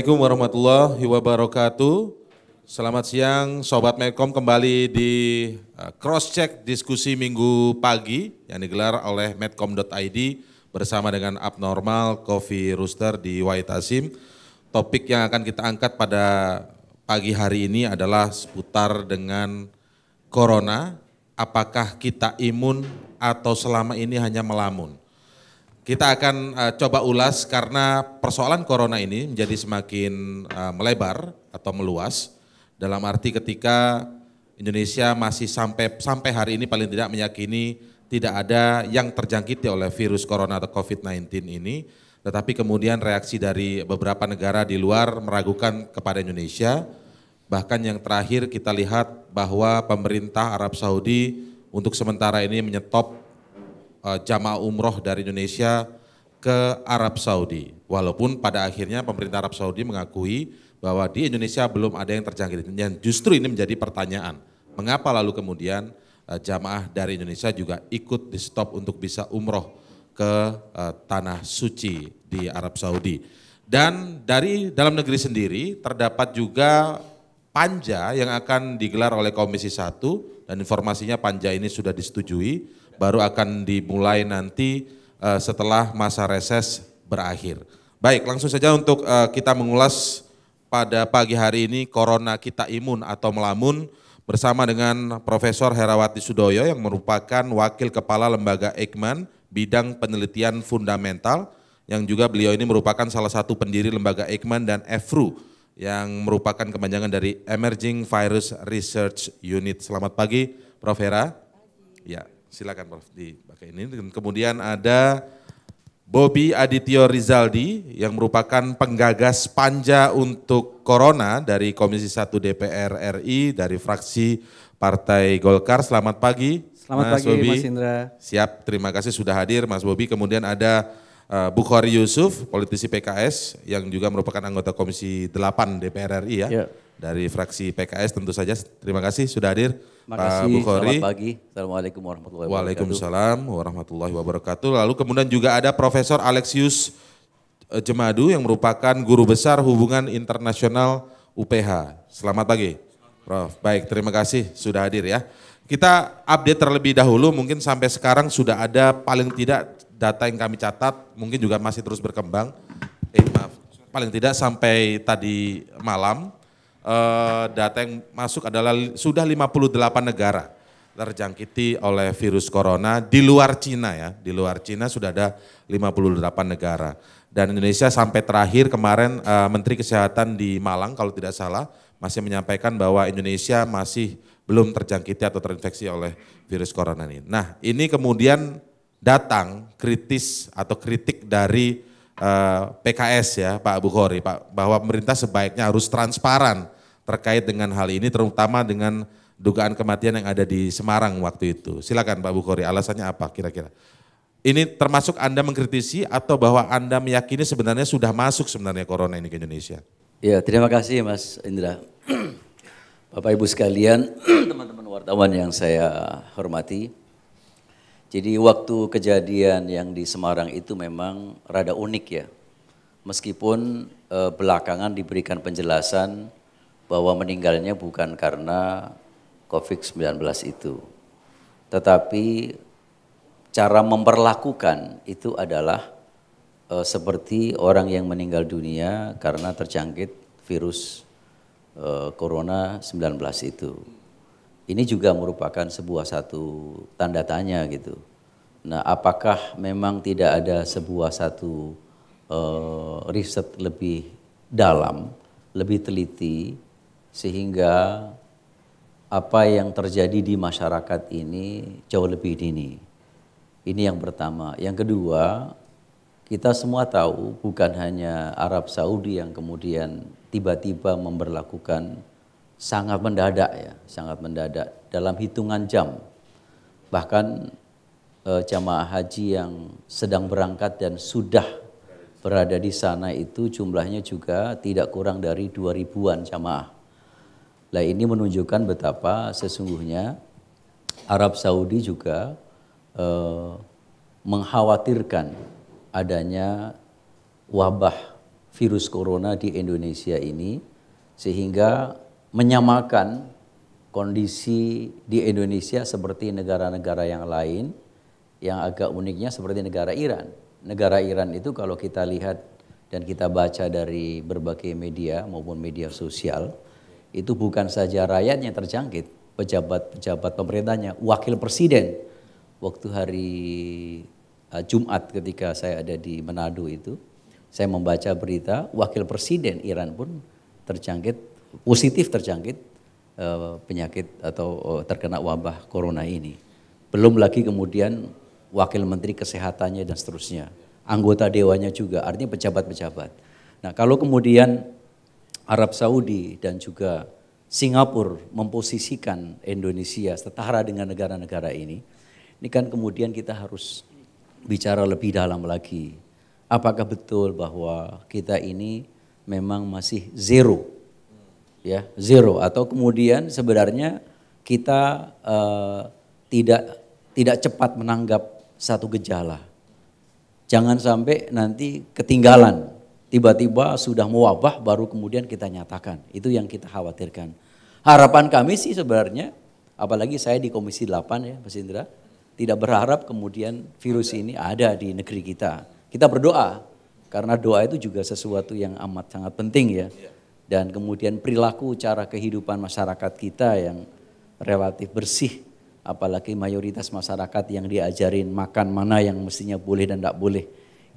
Assalamualaikum warahmatullahi wabarakatuh. Selamat siang Sobat Medcom kembali di uh, cross check diskusi minggu pagi yang digelar oleh medcom.id bersama dengan Abnormal Coffee Rooster di Waitasim. Topik yang akan kita angkat pada pagi hari ini adalah seputar dengan corona, apakah kita imun atau selama ini hanya melamun. Kita akan uh, coba ulas karena persoalan corona ini menjadi semakin uh, melebar atau meluas dalam arti ketika Indonesia masih sampai sampai hari ini paling tidak meyakini tidak ada yang terjangkiti oleh virus corona atau COVID-19 ini, tetapi kemudian reaksi dari beberapa negara di luar meragukan kepada Indonesia. Bahkan yang terakhir kita lihat bahwa pemerintah Arab Saudi untuk sementara ini menyetop Eh, jamaah umroh dari Indonesia ke Arab Saudi. Walaupun pada akhirnya pemerintah Arab Saudi mengakui bahwa di Indonesia belum ada yang terjangkit. Dan justru ini menjadi pertanyaan, mengapa lalu kemudian eh, jamaah dari Indonesia juga ikut di stop untuk bisa umroh ke eh, tanah suci di Arab Saudi. Dan dari dalam negeri sendiri terdapat juga panja yang akan digelar oleh Komisi 1 dan informasinya panja ini sudah disetujui baru akan dimulai nanti uh, setelah masa reses berakhir. Baik, langsung saja untuk uh, kita mengulas pada pagi hari ini Corona Kita Imun atau Melamun bersama dengan Profesor Herawati Sudoyo yang merupakan Wakil Kepala Lembaga Eijkman Bidang Penelitian Fundamental yang juga beliau ini merupakan salah satu pendiri Lembaga Eijkman dan EFRU yang merupakan kepanjangan dari Emerging Virus Research Unit. Selamat pagi, Prof. Hera. Ya. Silakan Prof dipakai ini. Kemudian ada Bobby Adityo Rizaldi yang merupakan penggagas panja untuk corona dari Komisi 1 DPR RI dari fraksi Partai Golkar. Selamat pagi. Selamat Mas pagi Bobby. Mas Indra. Siap, terima kasih sudah hadir Mas Bobby. Kemudian ada eh, Bukhari Yusuf, politisi PKS yang juga merupakan anggota Komisi 8 DPR RI ya. Yeah dari fraksi PKS tentu saja. Terima kasih sudah hadir Makasih, Pak Bukhari. Selamat pagi. Assalamualaikum warahmatullahi wabarakatuh. Waalaikumsalam warahmatullahi wabarakatuh. Lalu kemudian juga ada Profesor Alexius eh, Jemadu yang merupakan guru besar hubungan internasional UPH. Selamat pagi. Prof. Baik, terima kasih sudah hadir ya. Kita update terlebih dahulu, mungkin sampai sekarang sudah ada paling tidak data yang kami catat, mungkin juga masih terus berkembang. Eh maaf, paling tidak sampai tadi malam uh, data yang masuk adalah sudah 58 negara terjangkiti oleh virus corona di luar Cina ya. Di luar Cina sudah ada 58 negara. Dan Indonesia sampai terakhir kemarin uh, Menteri Kesehatan di Malang kalau tidak salah masih menyampaikan bahwa Indonesia masih belum terjangkiti atau terinfeksi oleh virus corona ini. Nah, ini kemudian datang kritis atau kritik dari Eh, PKS ya Pak Bukhari Pak bahwa pemerintah sebaiknya harus transparan terkait dengan hal ini terutama dengan dugaan kematian yang ada di Semarang waktu itu. Silakan Pak Bukhari, alasannya apa kira-kira? Ini termasuk Anda mengkritisi atau bahwa Anda meyakini sebenarnya sudah masuk sebenarnya corona ini ke Indonesia? Ya, terima kasih Mas Indra. Bapak Ibu sekalian, teman-teman wartawan yang saya hormati. Jadi waktu kejadian yang di Semarang itu memang rada unik ya. Meskipun e, belakangan diberikan penjelasan bahwa meninggalnya bukan karena COVID-19 itu. Tetapi cara memperlakukan itu adalah e, seperti orang yang meninggal dunia karena terjangkit virus e, corona 19 itu ini juga merupakan sebuah satu tanda tanya gitu. Nah, apakah memang tidak ada sebuah satu uh, riset lebih dalam, lebih teliti sehingga apa yang terjadi di masyarakat ini jauh lebih dini. Ini yang pertama. Yang kedua, kita semua tahu bukan hanya Arab Saudi yang kemudian tiba-tiba memperlakukan sangat mendadak ya, sangat mendadak dalam hitungan jam. Bahkan e, jamaah haji yang sedang berangkat dan sudah berada di sana itu jumlahnya juga tidak kurang dari dua ribuan jamaah. Nah ini menunjukkan betapa sesungguhnya Arab Saudi juga e, mengkhawatirkan adanya wabah virus corona di Indonesia ini sehingga menyamakan kondisi di Indonesia seperti negara-negara yang lain yang agak uniknya seperti negara Iran. Negara Iran itu kalau kita lihat dan kita baca dari berbagai media maupun media sosial itu bukan saja rakyatnya terjangkit, pejabat-pejabat pemerintahnya, wakil presiden waktu hari eh, Jumat ketika saya ada di Manado itu saya membaca berita wakil presiden Iran pun terjangkit positif terjangkit uh, penyakit atau uh, terkena wabah corona ini. Belum lagi kemudian wakil menteri kesehatannya dan seterusnya, anggota dewanya juga, artinya pejabat-pejabat. Nah, kalau kemudian Arab Saudi dan juga Singapura memposisikan Indonesia setara dengan negara-negara ini, ini kan kemudian kita harus bicara lebih dalam lagi. Apakah betul bahwa kita ini memang masih zero ya zero atau kemudian sebenarnya kita uh, tidak tidak cepat menanggap satu gejala. Jangan sampai nanti ketinggalan. Tiba-tiba sudah mewabah baru kemudian kita nyatakan. Itu yang kita khawatirkan. Harapan kami sih sebenarnya apalagi saya di Komisi 8 ya Mas Indra, tidak berharap kemudian virus ini ada di negeri kita. Kita berdoa karena doa itu juga sesuatu yang amat sangat penting ya. Iya dan kemudian perilaku cara kehidupan masyarakat kita yang relatif bersih apalagi mayoritas masyarakat yang diajarin makan mana yang mestinya boleh dan tidak boleh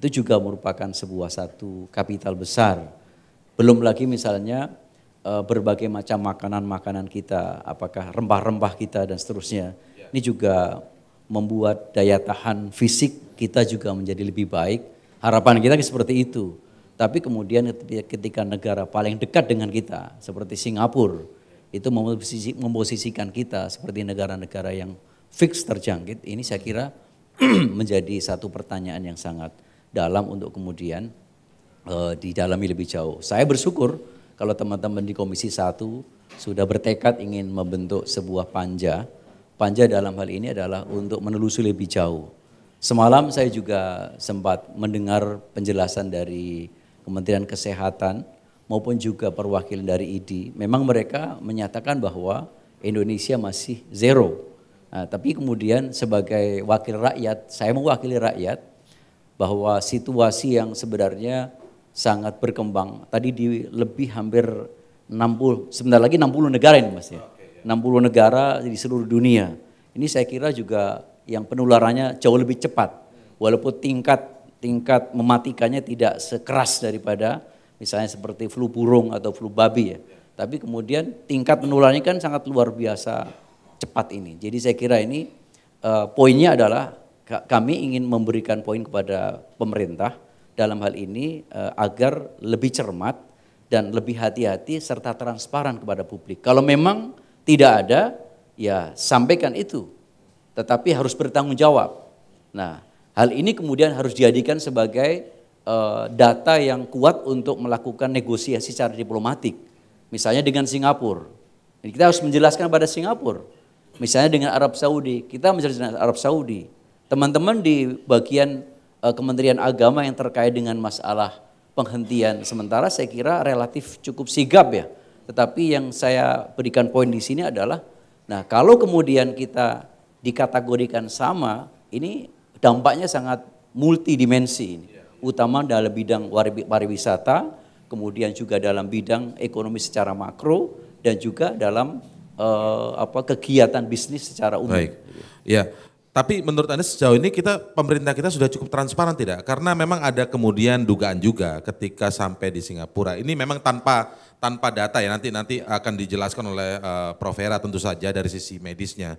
itu juga merupakan sebuah satu kapital besar belum lagi misalnya eh, berbagai macam makanan-makanan kita apakah rempah-rempah kita dan seterusnya ya. ini juga membuat daya tahan fisik kita juga menjadi lebih baik harapan kita seperti itu tapi kemudian ketika negara paling dekat dengan kita seperti Singapura itu memposisikan kita seperti negara-negara yang fix terjangkit, ini saya kira menjadi satu pertanyaan yang sangat dalam untuk kemudian e, didalami lebih jauh. Saya bersyukur kalau teman-teman di Komisi 1 sudah bertekad ingin membentuk sebuah panja. Panja dalam hal ini adalah untuk menelusuri lebih jauh. Semalam saya juga sempat mendengar penjelasan dari Kementerian Kesehatan maupun juga perwakilan dari ID, memang mereka menyatakan bahwa Indonesia masih zero. Nah, tapi kemudian sebagai wakil rakyat, saya mewakili rakyat bahwa situasi yang sebenarnya sangat berkembang. Tadi di lebih hampir 60, sebentar lagi 60 negara ini mas ya. 60 negara di seluruh dunia. Ini saya kira juga yang penularannya jauh lebih cepat. Walaupun tingkat tingkat mematikannya tidak sekeras daripada misalnya seperti flu burung atau flu babi ya. Tapi kemudian tingkat menularnya kan sangat luar biasa cepat ini. Jadi saya kira ini uh, poinnya adalah kami ingin memberikan poin kepada pemerintah dalam hal ini uh, agar lebih cermat dan lebih hati-hati serta transparan kepada publik. Kalau memang tidak ada ya sampaikan itu. Tetapi harus bertanggung jawab. Nah, Hal ini kemudian harus dijadikan sebagai uh, data yang kuat untuk melakukan negosiasi secara diplomatik. Misalnya dengan Singapura. kita harus menjelaskan pada Singapura. Misalnya dengan Arab Saudi, kita menjelaskan dengan Arab Saudi. Teman-teman di bagian uh, Kementerian Agama yang terkait dengan masalah penghentian sementara saya kira relatif cukup sigap ya. Tetapi yang saya berikan poin di sini adalah nah kalau kemudian kita dikategorikan sama, ini dampaknya sangat multidimensi ini. Ya. Utama dalam bidang pariwisata, kemudian juga dalam bidang ekonomi secara makro dan juga dalam uh, apa kegiatan bisnis secara umum. Baik. Ya. Tapi menurut Anda sejauh ini kita pemerintah kita sudah cukup transparan tidak? Karena memang ada kemudian dugaan juga ketika sampai di Singapura. Ini memang tanpa tanpa data ya nanti nanti akan dijelaskan oleh uh, Prof Hera tentu saja dari sisi medisnya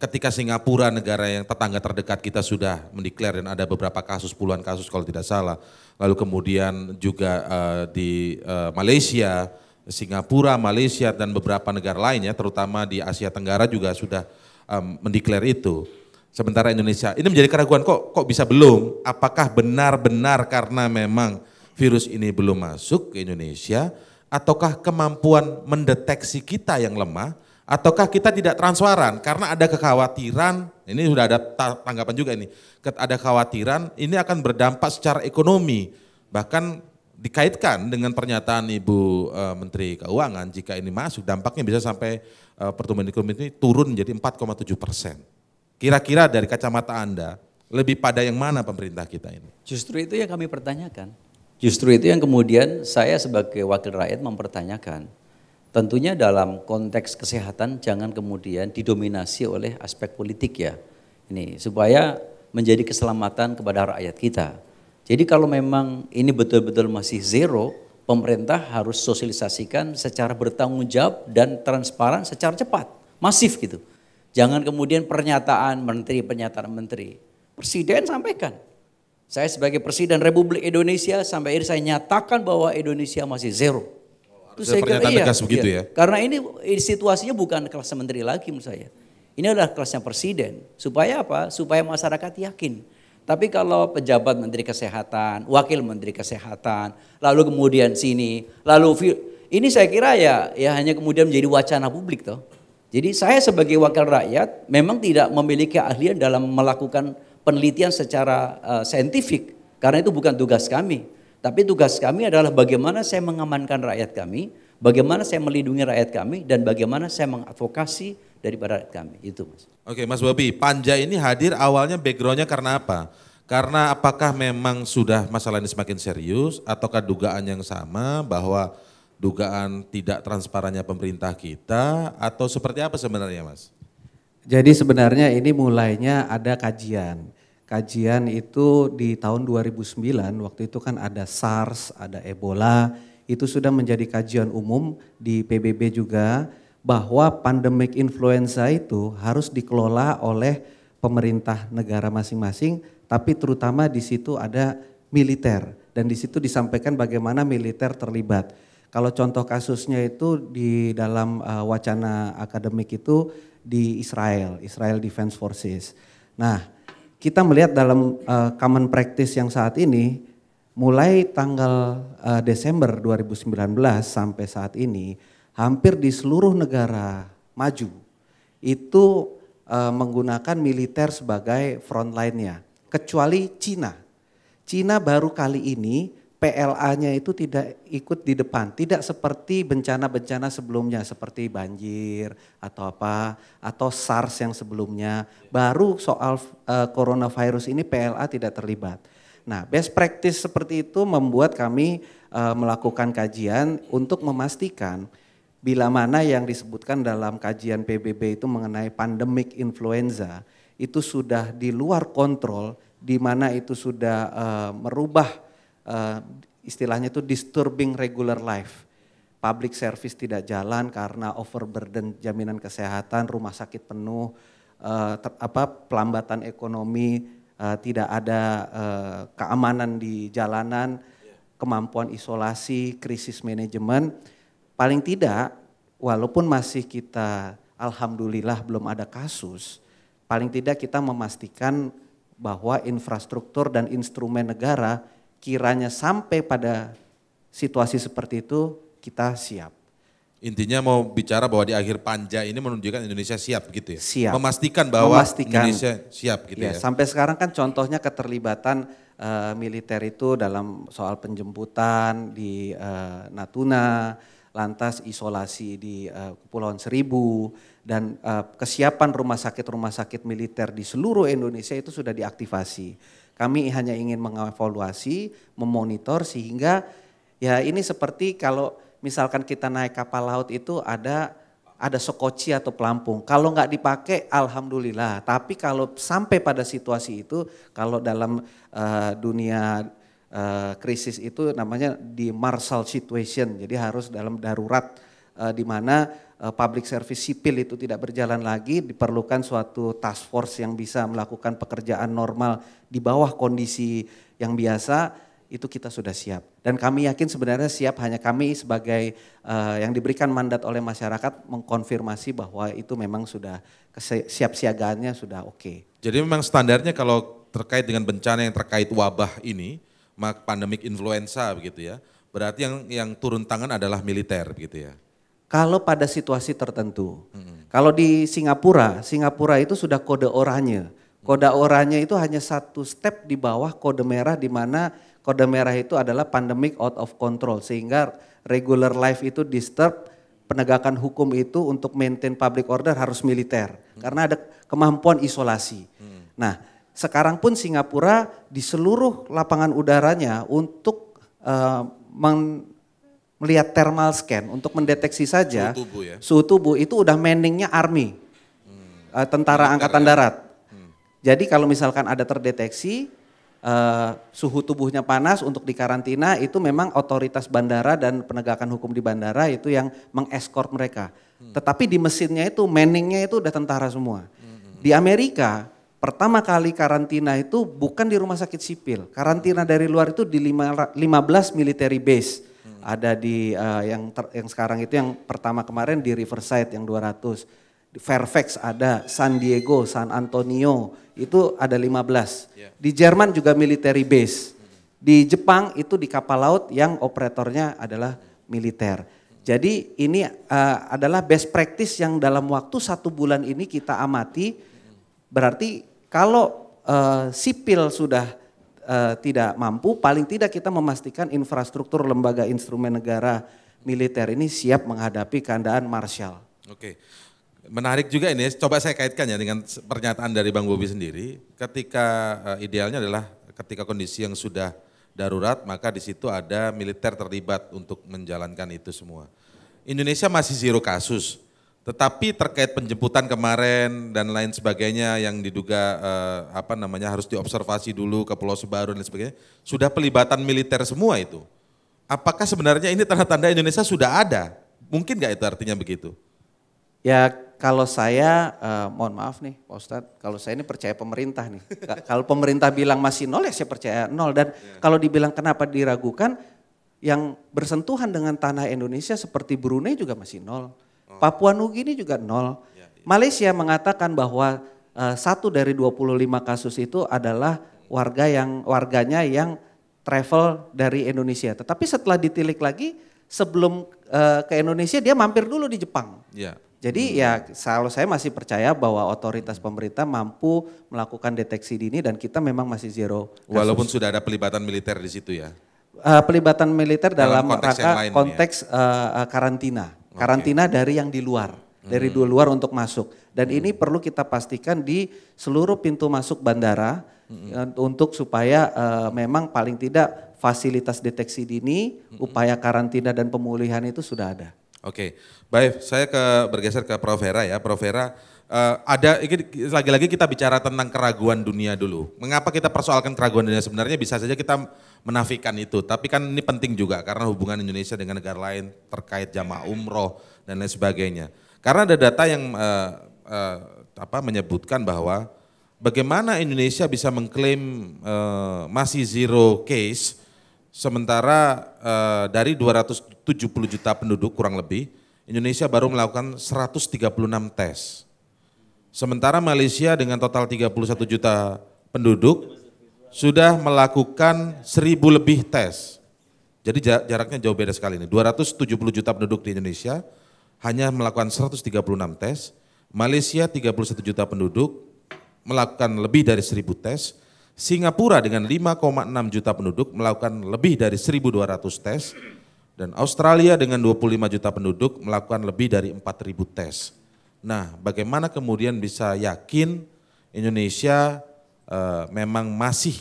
ketika Singapura negara yang tetangga terdekat kita sudah mendeklar dan ada beberapa kasus puluhan kasus kalau tidak salah lalu kemudian juga uh, di uh, Malaysia Singapura Malaysia dan beberapa negara lainnya terutama di Asia Tenggara juga sudah um, eh, mendeklar itu sementara Indonesia ini menjadi keraguan kok kok bisa belum apakah benar-benar karena memang virus ini belum masuk ke Indonesia ataukah kemampuan mendeteksi kita yang lemah ataukah kita tidak transparan karena ada kekhawatiran ini sudah ada tanggapan juga ini ada kekhawatiran ini akan berdampak secara ekonomi bahkan dikaitkan dengan pernyataan Ibu e, Menteri Keuangan jika ini masuk dampaknya bisa sampai e, pertumbuhan ekonomi ini turun menjadi 4,7 persen kira-kira dari kacamata Anda lebih pada yang mana pemerintah kita ini justru itu yang kami pertanyakan justru itu yang kemudian saya sebagai wakil rakyat mempertanyakan Tentunya dalam konteks kesehatan jangan kemudian didominasi oleh aspek politik ya. Ini supaya menjadi keselamatan kepada rakyat kita. Jadi kalau memang ini betul-betul masih zero, pemerintah harus sosialisasikan secara bertanggung jawab dan transparan secara cepat, masif gitu. Jangan kemudian pernyataan menteri, pernyataan menteri. Presiden sampaikan. Saya sebagai Presiden Republik Indonesia sampai ini saya nyatakan bahwa Indonesia masih zero itu saya kira iya. begitu iya. ya. Karena ini eh, situasinya bukan kelas menteri lagi menurut saya. Ini adalah kelasnya presiden. Supaya apa? Supaya masyarakat yakin. Tapi kalau pejabat menteri kesehatan, wakil menteri kesehatan, lalu kemudian sini, lalu ini saya kira ya ya hanya kemudian menjadi wacana publik toh. Jadi saya sebagai wakil rakyat memang tidak memiliki ahlian dalam melakukan penelitian secara uh, saintifik karena itu bukan tugas kami. Tapi tugas kami adalah bagaimana saya mengamankan rakyat kami, bagaimana saya melindungi rakyat kami, dan bagaimana saya mengadvokasi daripada rakyat kami. Itu mas. Oke mas Bobi, Panja ini hadir awalnya backgroundnya karena apa? Karena apakah memang sudah masalah ini semakin serius ataukah dugaan yang sama bahwa dugaan tidak transparannya pemerintah kita atau seperti apa sebenarnya mas? Jadi sebenarnya ini mulainya ada kajian kajian itu di tahun 2009, waktu itu kan ada SARS, ada Ebola, itu sudah menjadi kajian umum di PBB juga bahwa pandemic influenza itu harus dikelola oleh pemerintah negara masing-masing, tapi terutama di situ ada militer dan di situ disampaikan bagaimana militer terlibat. Kalau contoh kasusnya itu di dalam eh, wacana akademik itu di Israel, Israel Defense Forces. Nah, kita melihat dalam uh, common practice yang saat ini mulai tanggal uh, Desember 2019 sampai saat ini hampir di seluruh negara maju itu uh, menggunakan militer sebagai frontline-nya kecuali Cina. Cina baru kali ini PLA-nya itu tidak ikut di depan, tidak seperti bencana-bencana sebelumnya seperti banjir atau apa atau SARS yang sebelumnya. Baru soal uh, coronavirus ini PLA tidak terlibat. Nah, best practice seperti itu membuat kami uh, melakukan kajian untuk memastikan bila mana yang disebutkan dalam kajian PBB itu mengenai pandemic influenza itu sudah di luar kontrol di mana itu sudah uh, merubah uh, istilahnya itu disturbing regular life. Public service tidak jalan karena overburden jaminan kesehatan, rumah sakit penuh, uh, ter, apa pelambatan ekonomi, uh, tidak ada uh, keamanan di jalanan, kemampuan isolasi, krisis manajemen. Paling tidak, walaupun masih kita alhamdulillah belum ada kasus, paling tidak kita memastikan bahwa infrastruktur dan instrumen negara kiranya sampai pada situasi seperti itu kita siap. Intinya mau bicara bahwa di akhir panja ini menunjukkan Indonesia siap gitu ya. Siap. Memastikan bahwa Memastikan. Indonesia siap gitu ya, ya. Sampai sekarang kan contohnya keterlibatan uh, militer itu dalam soal penjemputan di uh, Natuna, lantas isolasi di uh, Kepulauan Seribu dan uh, kesiapan rumah sakit-rumah sakit militer di seluruh Indonesia itu sudah diaktifasi kami hanya ingin mengevaluasi, memonitor sehingga ya ini seperti kalau misalkan kita naik kapal laut itu ada ada sokoci atau pelampung. Kalau nggak dipakai, alhamdulillah. Tapi kalau sampai pada situasi itu, kalau dalam uh, dunia uh, krisis itu namanya di martial situation. Jadi harus dalam darurat uh, di mana Eh, public service sipil itu tidak berjalan lagi, diperlukan suatu task force yang bisa melakukan pekerjaan normal di bawah kondisi yang biasa, itu kita sudah siap. Dan kami yakin sebenarnya siap hanya kami sebagai uh, yang diberikan mandat oleh masyarakat mengkonfirmasi bahwa itu memang sudah siap siagaannya sudah oke. Okay. Jadi memang standarnya kalau terkait dengan bencana yang terkait wabah ini, pandemik influenza begitu ya, berarti yang yang turun tangan adalah militer begitu ya kalau pada situasi tertentu. Hmm. Kalau di Singapura, Singapura itu sudah kode oranye. Kode oranye itu hanya satu step di bawah kode merah di mana kode merah itu adalah pandemic out of control sehingga regular life itu disturb penegakan hukum itu untuk maintain public order harus militer hmm. karena ada kemampuan isolasi. Hmm. Nah, sekarang pun Singapura di seluruh lapangan udaranya untuk uh, melihat thermal scan untuk mendeteksi saja suhu tubuh, ya? suhu tubuh itu udah manningnya army, hmm. uh, tentara angkatan ya? darat. Hmm. Jadi kalau misalkan ada terdeteksi uh, suhu tubuhnya panas untuk dikarantina itu memang otoritas bandara dan penegakan hukum di bandara itu yang mengeskor mereka. Hmm. Tetapi di mesinnya itu manningnya itu udah tentara semua. Hmm. Di Amerika pertama kali karantina itu bukan di rumah sakit sipil. Karantina dari luar itu di lima 15 military base ada di uh, yang ter, yang sekarang itu yang pertama kemarin di Riverside yang 200 di Fairfax ada, San Diego, San Antonio itu ada 15. Yeah. Di Jerman juga military base. Di Jepang itu di kapal laut yang operatornya adalah militer. Jadi ini uh, adalah best practice yang dalam waktu satu bulan ini kita amati. Berarti kalau uh, sipil sudah uh, tidak mampu, paling tidak kita memastikan infrastruktur lembaga instrumen negara militer ini siap menghadapi keadaan marshall. Oke. Menarik juga ini, coba saya kaitkan ya dengan pernyataan dari Bang Bobi sendiri. Ketika uh, idealnya adalah ketika kondisi yang sudah darurat, maka di situ ada militer terlibat untuk menjalankan itu semua. Indonesia masih zero kasus tetapi terkait penjemputan kemarin dan lain sebagainya yang diduga eh, apa namanya harus diobservasi dulu ke Pulau Sebaru dan lain sebagainya, sudah pelibatan militer semua itu. Apakah sebenarnya ini tanda-tanda Indonesia sudah ada? Mungkin nggak itu artinya begitu? Ya kalau saya, eh, mohon maaf nih Pak Ustadz, kalau saya ini percaya pemerintah nih. kalau pemerintah bilang masih nol ya saya percaya nol. Dan ya. kalau dibilang kenapa diragukan, yang bersentuhan dengan tanah Indonesia seperti Brunei juga masih nol. Papua Nugini juga nol. Ya, ya. Malaysia mengatakan bahwa uh, satu dari 25 kasus itu adalah warga yang warganya yang travel dari Indonesia. Tetapi setelah ditilik lagi sebelum uh, ke Indonesia dia mampir dulu di Jepang. Ya. Jadi hmm. ya kalau saya masih percaya bahwa otoritas pemerintah mampu melakukan deteksi dini dan kita memang masih zero. Kasus. Walaupun sudah ada pelibatan militer di situ ya. Uh, pelibatan militer dalam, dalam konteks rangka ya. konteks ya. uh, karantina. Karantina okay. dari yang di luar, dari hmm. luar untuk masuk. Dan hmm. ini perlu kita pastikan di seluruh pintu masuk bandara hmm. Eh, untuk supaya uh, memang paling tidak fasilitas deteksi dini, hmm. upaya karantina dan pemulihan itu sudah ada. Oke, okay. baik. Saya ke bergeser ke Prof Vera ya. Prof Vera Uh, ada lagi-lagi kita bicara tentang keraguan dunia dulu. Mengapa kita persoalkan keraguan dunia sebenarnya bisa saja kita menafikan itu, tapi kan ini penting juga karena hubungan Indonesia dengan negara lain terkait jamaah umroh dan lain sebagainya. Karena ada data yang uh, uh, apa menyebutkan bahwa bagaimana Indonesia bisa mengklaim uh, masih zero case sementara uh, dari 270 juta penduduk kurang lebih Indonesia baru melakukan 136 tes. Sementara Malaysia dengan total 31 juta penduduk sudah melakukan 1000 lebih tes. Jadi jaraknya jauh beda sekali ini. 270 juta penduduk di Indonesia hanya melakukan 136 tes. Malaysia 31 juta penduduk melakukan lebih dari 1000 tes. Singapura dengan 5,6 juta penduduk melakukan lebih dari 1200 tes dan Australia dengan 25 juta penduduk melakukan lebih dari 4000 tes. Nah, bagaimana kemudian bisa yakin Indonesia e, memang masih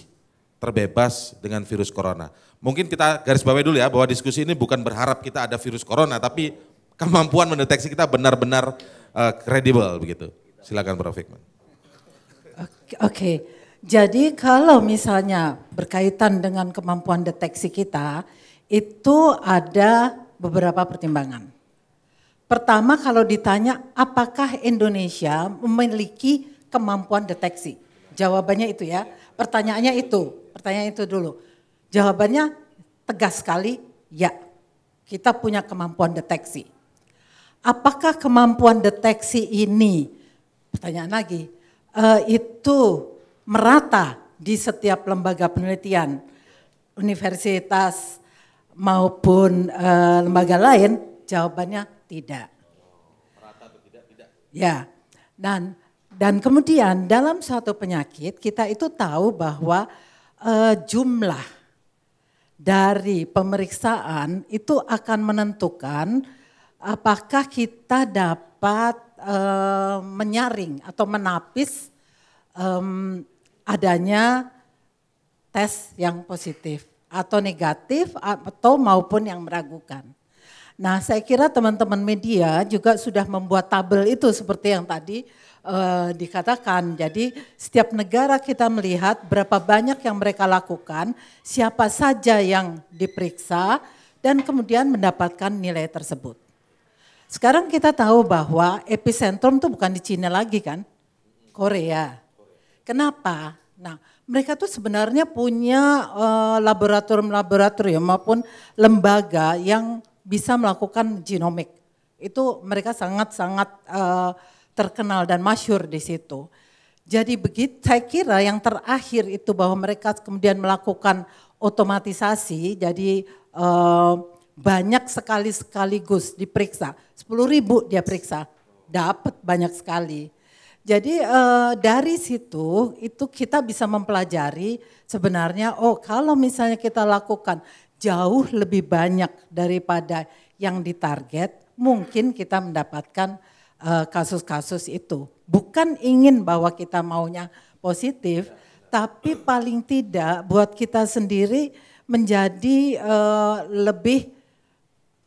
terbebas dengan virus corona? Mungkin kita garis bawahi dulu ya bahwa diskusi ini bukan berharap kita ada virus corona, tapi kemampuan mendeteksi kita benar-benar eh, kredibel -benar, e, begitu. Silakan Prof. Hikman. Oke, okay. jadi kalau misalnya berkaitan dengan kemampuan deteksi kita, itu ada beberapa pertimbangan. Pertama kalau ditanya apakah Indonesia memiliki kemampuan deteksi? Jawabannya itu ya. Pertanyaannya itu, pertanyaan itu dulu. Jawabannya tegas sekali, ya. Kita punya kemampuan deteksi. Apakah kemampuan deteksi ini? Pertanyaan lagi. Uh, itu merata di setiap lembaga penelitian, universitas maupun uh, lembaga lain? Jawabannya tidak. Merata atau tidak, tidak. Ya, dan dan kemudian dalam suatu penyakit kita itu tahu bahwa eh, jumlah dari pemeriksaan itu akan menentukan apakah kita dapat eh, menyaring atau menapis adanya tes yang positif atau negatif atau maupun yang meragukan. Nah, saya kira teman-teman media juga sudah membuat tabel itu seperti yang tadi uh, dikatakan. Jadi, setiap negara kita melihat berapa banyak yang mereka lakukan, siapa saja yang diperiksa, dan kemudian mendapatkan nilai tersebut. Sekarang kita tahu bahwa epicentrum itu bukan di Cina lagi kan, Korea. Kenapa? Nah, mereka tuh sebenarnya punya eh, laboratorium-laboratorium uh, maupun lembaga yang bisa melakukan genomik. Itu mereka sangat-sangat uh, terkenal dan masyur di situ. Jadi begitu saya kira yang terakhir itu bahwa mereka kemudian melakukan otomatisasi, jadi uh, banyak sekali sekaligus diperiksa. 10 ribu dia periksa, dapat banyak sekali. Jadi uh, dari situ itu kita bisa mempelajari sebenarnya oh kalau misalnya kita lakukan jauh lebih banyak daripada yang ditarget, mungkin kita mendapatkan eh, kasus-kasus uh, itu. Bukan ingin bahwa kita maunya positif, tapi paling tidak buat kita sendiri menjadi uh, lebih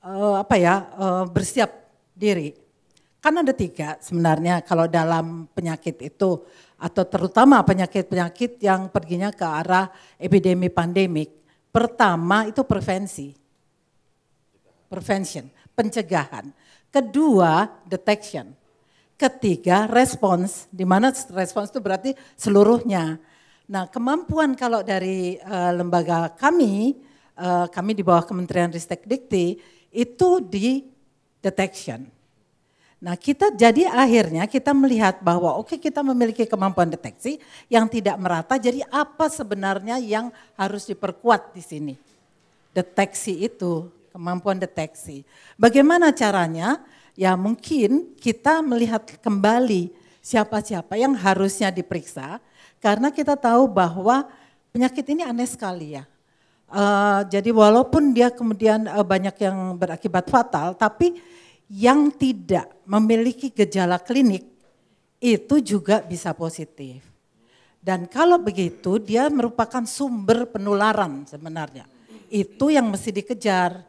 uh, apa ya uh, bersiap diri. Karena ada tiga sebenarnya kalau dalam penyakit itu atau terutama penyakit-penyakit yang perginya ke arah epidemi pandemik Pertama itu prevensi. Prevention, pencegahan. Kedua, detection. Ketiga, respons. Di mana respons itu berarti seluruhnya. Nah, kemampuan kalau dari uh, lembaga kami, uh, kami di bawah Kementerian Ristek Dikti, itu di detection. Nah, kita jadi akhirnya kita melihat bahwa oke okay, kita memiliki kemampuan deteksi yang tidak merata. Jadi apa sebenarnya yang harus diperkuat di sini? Deteksi itu, kemampuan deteksi. Bagaimana caranya? Ya mungkin kita melihat kembali siapa-siapa yang harusnya diperiksa karena kita tahu bahwa penyakit ini aneh sekali ya. Uh, jadi walaupun dia kemudian uh, banyak yang berakibat fatal, tapi yang tidak memiliki gejala klinik itu juga bisa positif. Dan kalau begitu dia merupakan sumber penularan sebenarnya. Itu yang mesti dikejar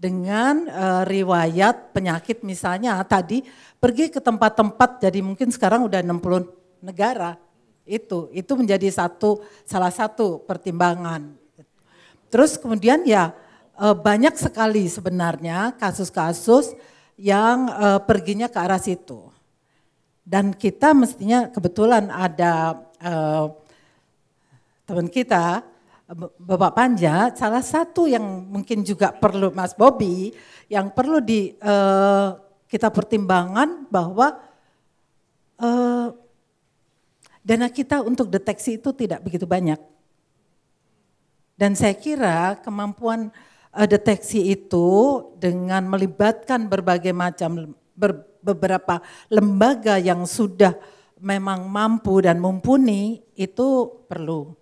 dengan e, riwayat penyakit misalnya tadi pergi ke tempat-tempat jadi mungkin sekarang udah 60 negara. Itu itu menjadi satu salah satu pertimbangan. Terus kemudian ya eh, banyak sekali sebenarnya kasus-kasus yang uh, perginya ke arah situ. Dan kita mestinya kebetulan ada uh, teman kita Bapak Panja, salah satu yang mungkin juga perlu Mas Bobi, yang perlu di uh, kita pertimbangan bahwa uh, dana kita untuk deteksi itu tidak begitu banyak. Dan saya kira kemampuan uh, deteksi itu dengan melibatkan berbagai macam ber, beberapa lembaga yang sudah memang mampu dan mumpuni itu perlu.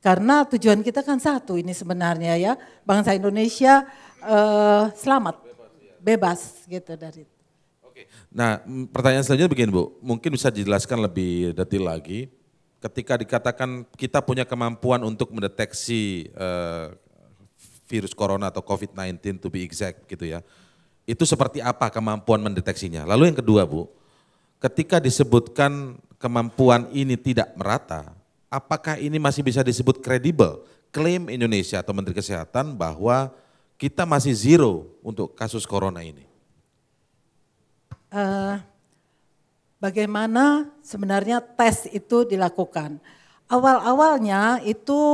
Karena tujuan kita kan satu ini sebenarnya ya, bangsa Indonesia uh, selamat, bebas gitu dari itu. Oke. Nah pertanyaan selanjutnya begini Bu, mungkin bisa dijelaskan lebih detail lagi ketika dikatakan kita punya kemampuan untuk mendeteksi uh, virus corona atau COVID-19 to be exact gitu ya. Itu seperti apa kemampuan mendeteksinya? Lalu yang kedua Bu, ketika disebutkan kemampuan ini tidak merata, apakah ini masih bisa disebut kredibel? Klaim Indonesia atau Menteri Kesehatan bahwa kita masih zero untuk kasus corona ini. Uh, bagaimana sebenarnya tes itu dilakukan? Awal-awalnya itu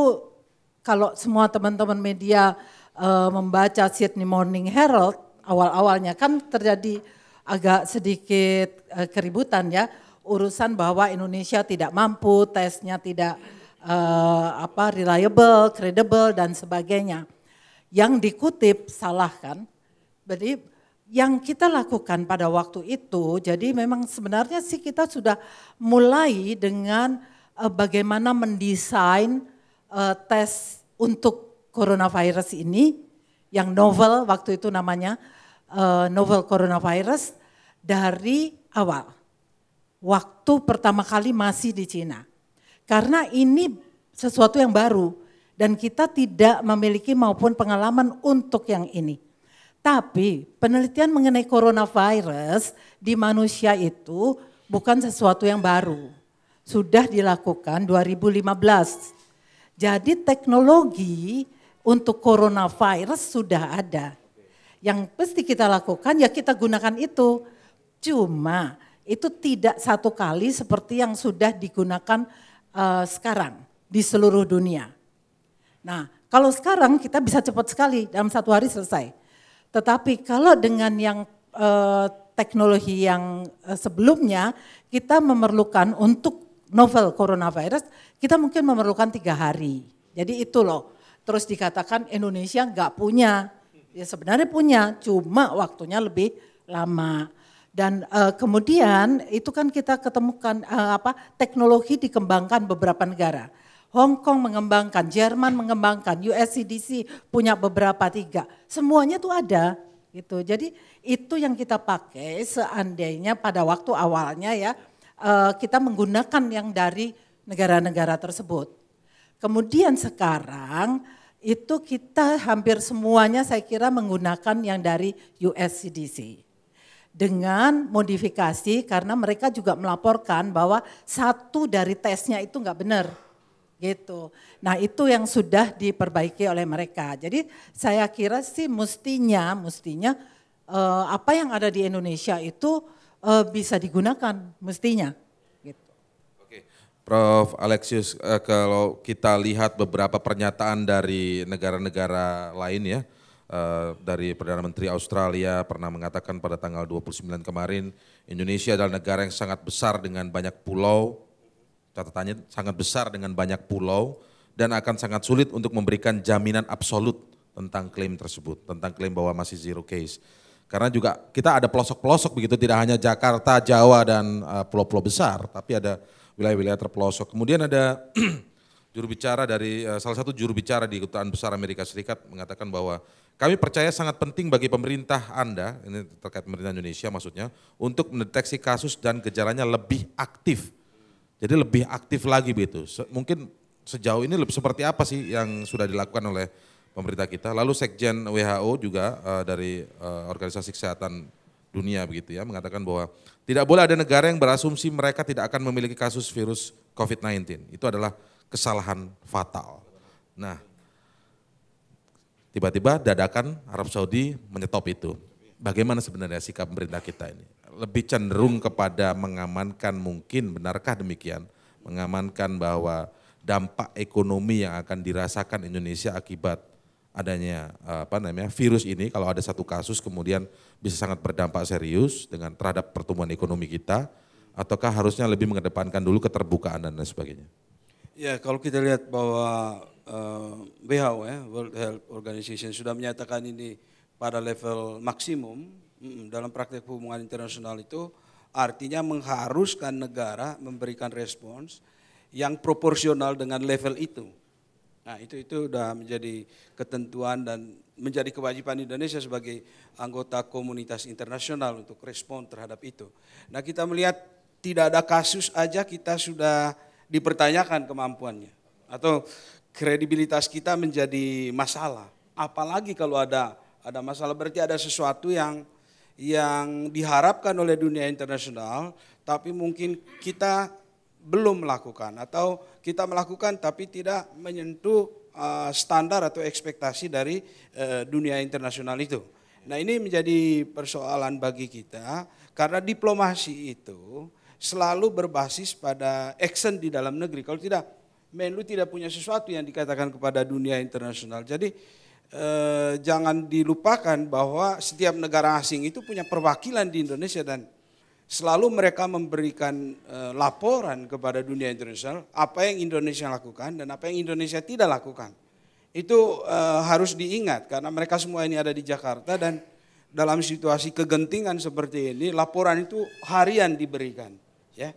kalau semua teman-teman media uh, membaca Sydney Morning Herald awal-awalnya kan terjadi agak sedikit uh, keributan ya urusan bahwa Indonesia tidak mampu, tesnya tidak uh, apa reliable, credible dan sebagainya. Yang dikutip salah kan? Jadi yang kita lakukan pada waktu itu, jadi memang sebenarnya sih kita sudah mulai dengan bagaimana mendesain uh, tes untuk coronavirus ini yang novel waktu itu namanya uh, novel coronavirus dari awal. Waktu pertama kali masih di Cina. Karena ini sesuatu yang baru dan kita tidak memiliki maupun pengalaman untuk yang ini. Tapi penelitian mengenai coronavirus di manusia itu bukan sesuatu yang baru. Sudah dilakukan 2015 jadi teknologi untuk coronavirus sudah ada. Yang pasti kita lakukan ya kita gunakan itu. Cuma itu tidak satu kali seperti yang sudah digunakan uh, sekarang di seluruh dunia. Nah kalau sekarang kita bisa cepat sekali dalam satu hari selesai. Tetapi kalau dengan yang uh, teknologi yang uh, sebelumnya kita memerlukan untuk novel coronavirus, kita mungkin memerlukan tiga hari. Jadi itu loh, terus dikatakan Indonesia nggak punya. Ya sebenarnya punya, cuma waktunya lebih lama. Dan uh, kemudian itu kan kita ketemukan uh, apa teknologi dikembangkan beberapa negara. Hong Kong mengembangkan, Jerman mengembangkan, USCDC punya beberapa tiga. Semuanya tuh ada gitu. Jadi itu yang kita pakai seandainya pada waktu awalnya ya uh, kita menggunakan yang dari negara-negara tersebut. Kemudian sekarang itu kita hampir semuanya saya kira menggunakan yang dari USCDC. Dengan modifikasi karena mereka juga melaporkan bahwa satu dari tesnya itu enggak benar gitu. Nah itu yang sudah diperbaiki oleh mereka. Jadi saya kira sih mestinya, mestinya eh, apa yang ada di Indonesia itu uh, bisa digunakan mestinya. Gitu. Oke, Prof. Alexius, uh, kalau kita lihat beberapa pernyataan dari negara-negara lain ya, Uh, dari Perdana Menteri Australia pernah mengatakan pada tanggal 29 kemarin Indonesia adalah negara yang sangat besar dengan banyak pulau, catatannya sangat besar dengan banyak pulau dan akan sangat sulit untuk memberikan jaminan absolut tentang klaim tersebut, tentang klaim bahwa masih zero case. Karena juga kita ada pelosok-pelosok begitu, tidak hanya Jakarta, Jawa dan eh, pulau-pulau uh, besar, tapi ada wilayah-wilayah terpelosok. Kemudian ada juru bicara dari uh, salah satu juru bicara di Kedutaan Besar Amerika Serikat mengatakan bahwa kami percaya sangat penting bagi pemerintah Anda, ini terkait pemerintah Indonesia maksudnya, untuk mendeteksi kasus dan gejalanya lebih aktif. Jadi lebih aktif lagi begitu. Mungkin sejauh ini lebih seperti apa sih yang sudah dilakukan oleh pemerintah kita. Lalu Sekjen WHO juga uh, dari uh, Organisasi Kesehatan Dunia begitu ya mengatakan bahwa tidak boleh ada negara yang berasumsi mereka tidak akan memiliki kasus virus COVID-19. Itu adalah kesalahan fatal. Nah, tiba-tiba dadakan Arab Saudi menyetop itu. Bagaimana sebenarnya sikap pemerintah kita ini? Lebih cenderung kepada mengamankan mungkin benarkah demikian? Mengamankan bahwa dampak ekonomi yang akan dirasakan Indonesia akibat adanya eh, apa namanya virus ini kalau ada satu kasus kemudian bisa sangat berdampak serius dengan terhadap pertumbuhan ekonomi kita ataukah harusnya lebih mengedepankan dulu keterbukaan dan lain sebagainya? Ya kalau kita lihat bahwa eh, WHO ya World Health Organization sudah menyatakan ini pada level maksimum dalam praktek hubungan internasional itu artinya mengharuskan negara memberikan respons yang proporsional dengan level itu Nah, itu itu sudah menjadi ketentuan dan menjadi kewajiban Indonesia sebagai anggota komunitas internasional untuk respon terhadap itu. Nah, kita melihat tidak ada kasus aja kita sudah dipertanyakan kemampuannya atau kredibilitas kita menjadi masalah. Apalagi kalau ada ada masalah berarti ada sesuatu yang yang diharapkan oleh dunia internasional tapi mungkin kita belum melakukan atau kita melakukan tapi tidak menyentuh eh, standar atau ekspektasi dari eh, dunia internasional itu. Nah, ini menjadi persoalan bagi kita karena diplomasi itu selalu berbasis pada action di dalam negeri. Kalau tidak, Menlu tidak punya sesuatu yang dikatakan kepada dunia internasional. Jadi eh, jangan dilupakan bahwa setiap negara asing itu punya perwakilan di Indonesia dan selalu mereka memberikan eh, laporan kepada dunia internasional apa yang Indonesia lakukan dan apa yang Indonesia tidak lakukan. Itu eh, harus diingat karena mereka semua ini ada di Jakarta dan dalam situasi kegentingan seperti ini laporan itu harian diberikan, ya.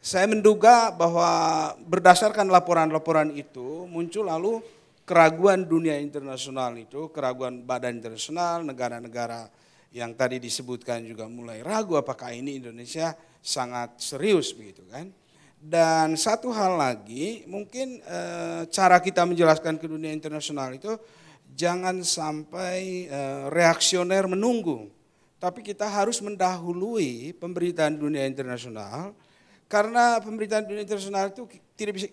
Saya menduga bahwa berdasarkan laporan-laporan itu muncul lalu keraguan dunia internasional itu, keraguan badan internasional, negara-negara yang tadi disebutkan juga mulai ragu apakah ini Indonesia sangat serius begitu kan. Dan satu hal lagi, mungkin e, cara kita menjelaskan ke dunia internasional itu jangan sampai e, reaksioner menunggu, tapi kita harus mendahului pemberitaan dunia internasional karena pemberitaan dunia internasional itu tidak bisa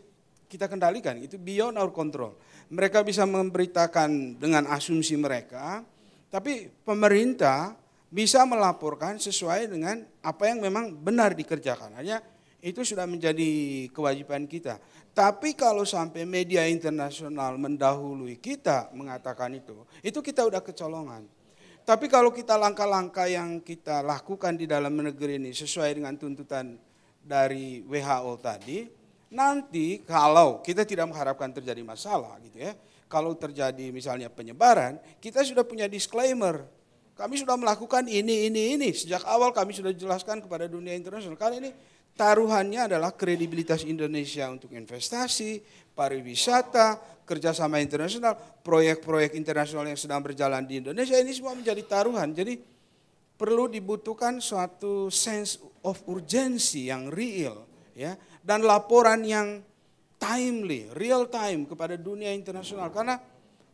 kita kendalikan, itu beyond our control. Mereka bisa memberitakan dengan asumsi mereka, tapi pemerintah bisa melaporkan sesuai dengan apa yang memang benar dikerjakan. Hanya itu sudah menjadi kewajiban kita. Tapi kalau sampai media internasional mendahului kita mengatakan itu, itu kita udah kecolongan. Tapi kalau kita langkah-langkah yang kita lakukan di dalam negeri ini sesuai dengan tuntutan dari WHO tadi, nanti kalau kita tidak mengharapkan terjadi masalah gitu ya, kalau terjadi misalnya penyebaran, kita sudah punya disclaimer. Kami sudah melakukan ini, ini, ini. Sejak awal kami sudah jelaskan kepada dunia internasional. Karena ini taruhannya adalah kredibilitas Indonesia untuk investasi, pariwisata, kerjasama internasional, proyek-proyek internasional yang sedang berjalan di Indonesia ini semua menjadi taruhan. Jadi perlu dibutuhkan suatu sense of urgency yang real, ya, dan laporan yang timely, real time kepada dunia internasional. Karena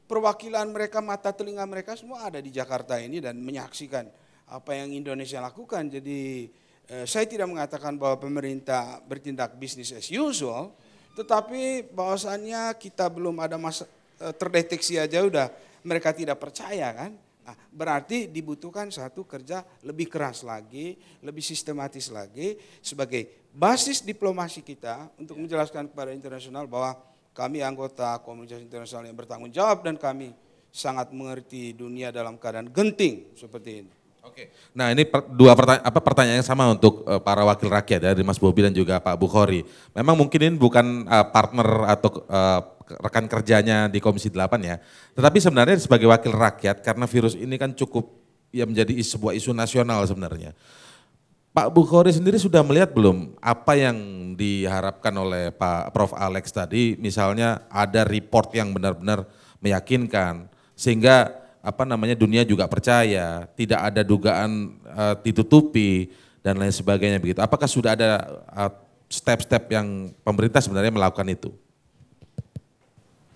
perwakilan mereka, mata telinga mereka semua ada di Jakarta ini dan menyaksikan apa yang Indonesia lakukan. Jadi eh, saya tidak mengatakan bahwa pemerintah bertindak bisnis as usual, tetapi bahwasannya kita belum ada masa, eh, terdeteksi aja udah mereka tidak percaya kan. Nah, berarti dibutuhkan satu kerja lebih keras lagi, lebih sistematis lagi sebagai basis diplomasi kita untuk ya. menjelaskan kepada internasional bahwa kami anggota komunitas internasional yang bertanggung jawab dan kami sangat mengerti dunia dalam keadaan genting seperti ini. Oke. Nah, ini per, dua pertanyaan apa pertanyaan yang sama untuk uh, para wakil rakyat ya, dari Mas Bobi dan juga Pak Bukhari. Memang mungkin ini bukan uh, partner atau uh, rekan kerjanya di Komisi 8 ya. Tetapi sebenarnya sebagai wakil rakyat karena virus ini kan cukup ya menjadi sebuah isu nasional sebenarnya. Pak Bukhari sendiri sudah melihat belum apa yang diharapkan oleh Pak Prof Alex tadi misalnya ada report yang benar-benar meyakinkan sehingga apa namanya dunia juga percaya, tidak ada dugaan uh, ditutupi dan lain sebagainya begitu. Apakah sudah ada eh, step-step uh, yang pemerintah sebenarnya melakukan itu?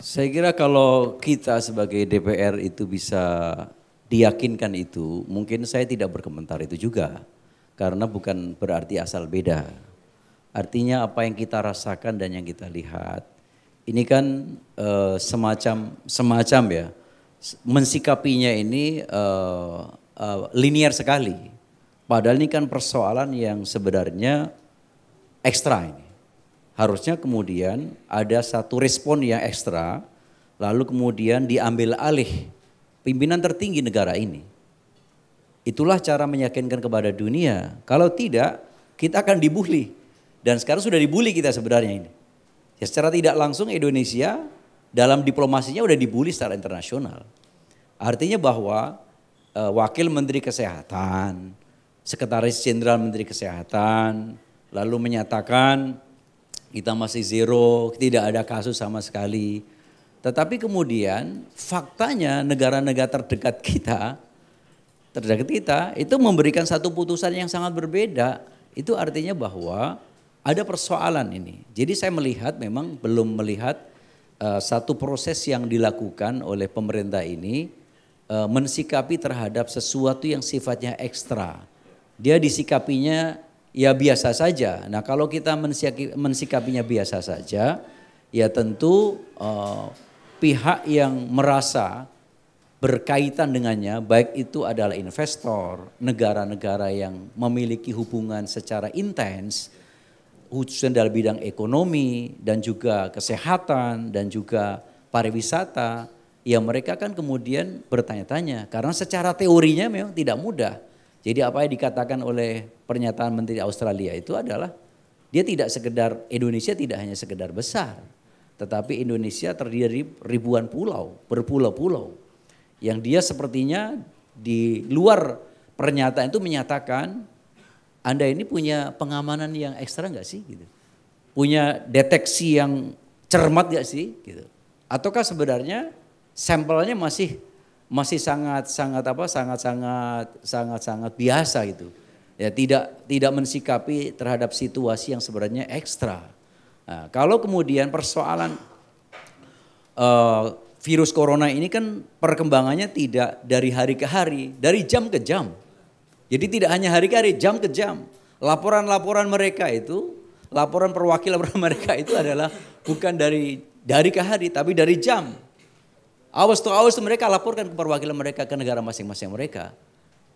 Saya kira kalau kita sebagai DPR itu bisa diyakinkan itu, mungkin saya tidak berkomentar itu juga karena bukan berarti asal beda. Artinya apa yang kita rasakan dan yang kita lihat. Ini kan e, semacam semacam ya mensikapinya ini e, e, linear sekali. Padahal ini kan persoalan yang sebenarnya ekstra ini. Harusnya kemudian ada satu respon yang ekstra, lalu kemudian diambil alih pimpinan tertinggi negara ini. Itulah cara meyakinkan kepada dunia. Kalau tidak, kita akan dibully. Dan sekarang sudah dibully kita sebenarnya ini. Ya secara tidak langsung Indonesia dalam diplomasinya sudah dibully secara internasional. Artinya bahwa e, wakil menteri kesehatan, sekretaris jenderal menteri kesehatan, lalu menyatakan kita masih zero, tidak ada kasus sama sekali. Tetapi kemudian faktanya negara-negara terdekat kita terdekat kita itu memberikan satu putusan yang sangat berbeda. Itu artinya bahwa ada persoalan ini. Jadi saya melihat memang belum melihat uh, satu proses yang dilakukan oleh pemerintah ini uh, mensikapi terhadap sesuatu yang sifatnya ekstra. Dia disikapinya ya biasa saja. Nah, kalau kita mensikapinya biasa saja, ya tentu uh, pihak yang merasa berkaitan dengannya, baik itu adalah investor, negara-negara yang memiliki hubungan secara intens, khususnya dalam bidang ekonomi dan juga kesehatan dan juga pariwisata, ya mereka kan kemudian bertanya-tanya karena secara teorinya memang tidak mudah. Jadi apa yang dikatakan oleh pernyataan Menteri Australia itu adalah dia tidak sekedar Indonesia tidak hanya sekedar besar, tetapi Indonesia terdiri ribuan pulau, berpulau-pulau yang dia sepertinya di luar pernyataan itu menyatakan Anda ini punya pengamanan yang ekstra enggak sih gitu. Punya deteksi yang cermat enggak sih gitu. Ataukah sebenarnya sampelnya masih masih sangat sangat apa sangat sangat sangat sangat biasa itu Ya tidak tidak mensikapi terhadap situasi yang sebenarnya ekstra. Nah, kalau kemudian persoalan uh, virus corona ini kan perkembangannya tidak dari hari ke hari, dari jam ke jam. Jadi tidak hanya hari ke hari, jam ke jam. Laporan-laporan mereka itu, laporan perwakilan mereka itu adalah bukan dari dari ke hari, tapi dari jam. Awas to awas mereka laporkan ke perwakilan mereka ke negara masing-masing mereka.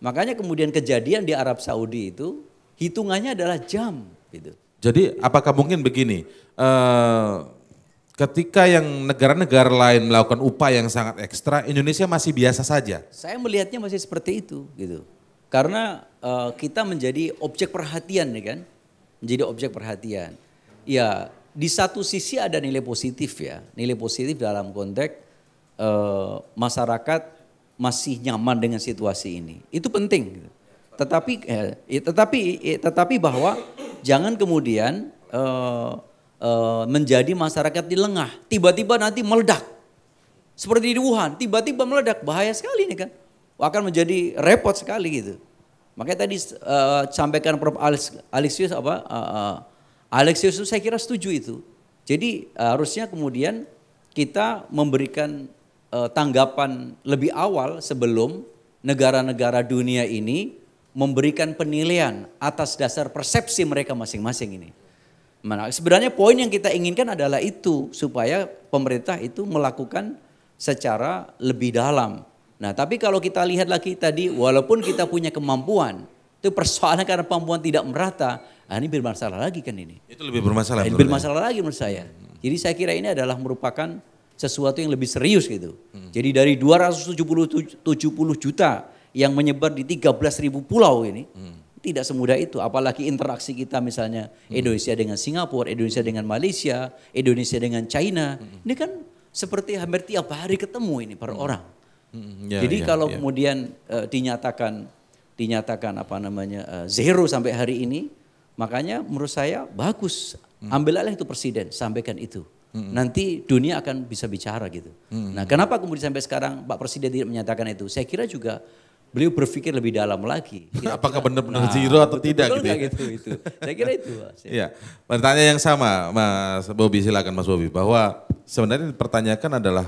Makanya kemudian kejadian di Arab Saudi itu hitungannya adalah jam. Gitu. Jadi apakah mungkin begini? Uh, ketika yang negara-negara lain melakukan upaya yang sangat ekstra, Indonesia masih biasa saja. Saya melihatnya masih seperti itu, gitu. Karena uh, kita menjadi objek perhatian, ya kan? Menjadi objek perhatian. Ya, di satu sisi ada nilai positif ya, nilai positif dalam konteks uh, masyarakat masih nyaman dengan situasi ini. Itu penting. Gitu. Tetapi, eh, ya, tetapi, eh, tetapi bahwa jangan kemudian uh, Eh, menjadi masyarakat di lengah, tiba-tiba nanti meledak. Seperti di Wuhan, tiba-tiba meledak, bahaya sekali ini kan. Akan menjadi repot sekali gitu. Makanya tadi uh, sampaikan Prof. Alex, Alexius apa? Uh, uh, Alexius itu saya kira setuju itu. Jadi uh, harusnya kemudian kita memberikan uh, tanggapan lebih awal sebelum negara-negara dunia ini memberikan penilaian atas dasar persepsi mereka masing-masing ini mana sebenarnya poin yang kita inginkan adalah itu supaya pemerintah itu melakukan secara lebih dalam. Nah, tapi kalau kita lihat lagi tadi, walaupun kita punya kemampuan, itu persoalan karena kemampuan tidak merata, nah ini bermasalah lagi kan ini. Itu lebih bermasalah. Ini bermasalah lagi menurut saya. Jadi saya kira ini adalah merupakan sesuatu yang lebih serius gitu. Hmm. Jadi dari 270 juta yang menyebar di 13.000 pulau ini, hmm. Tidak semudah itu, apalagi interaksi kita misalnya hmm. Indonesia dengan Singapura, Indonesia dengan Malaysia, Indonesia dengan China. Hmm. Ini kan seperti hampir tiap hari ketemu ini per hmm. orang. Ya, Jadi ya, kalau ya. kemudian uh, dinyatakan dinyatakan apa namanya uh, zero sampai hari ini, makanya menurut saya bagus. Ambil alih itu presiden, sampaikan itu. hmm Nanti dunia akan bisa bicara gitu. hmm Nah, kenapa kemudian sampai sekarang Pak Presiden tidak menyatakan itu? Saya kira juga beliau berpikir lebih dalam lagi. Kira -kira. Apakah benar-benar nah, zero atau betul, tidak betul gitu? Ya? gitu itu. Saya kira itu. Iya. Ya, pertanyaan yang sama, Mas Bobi silakan Mas Bobi bahwa sebenarnya dipertanyakan adalah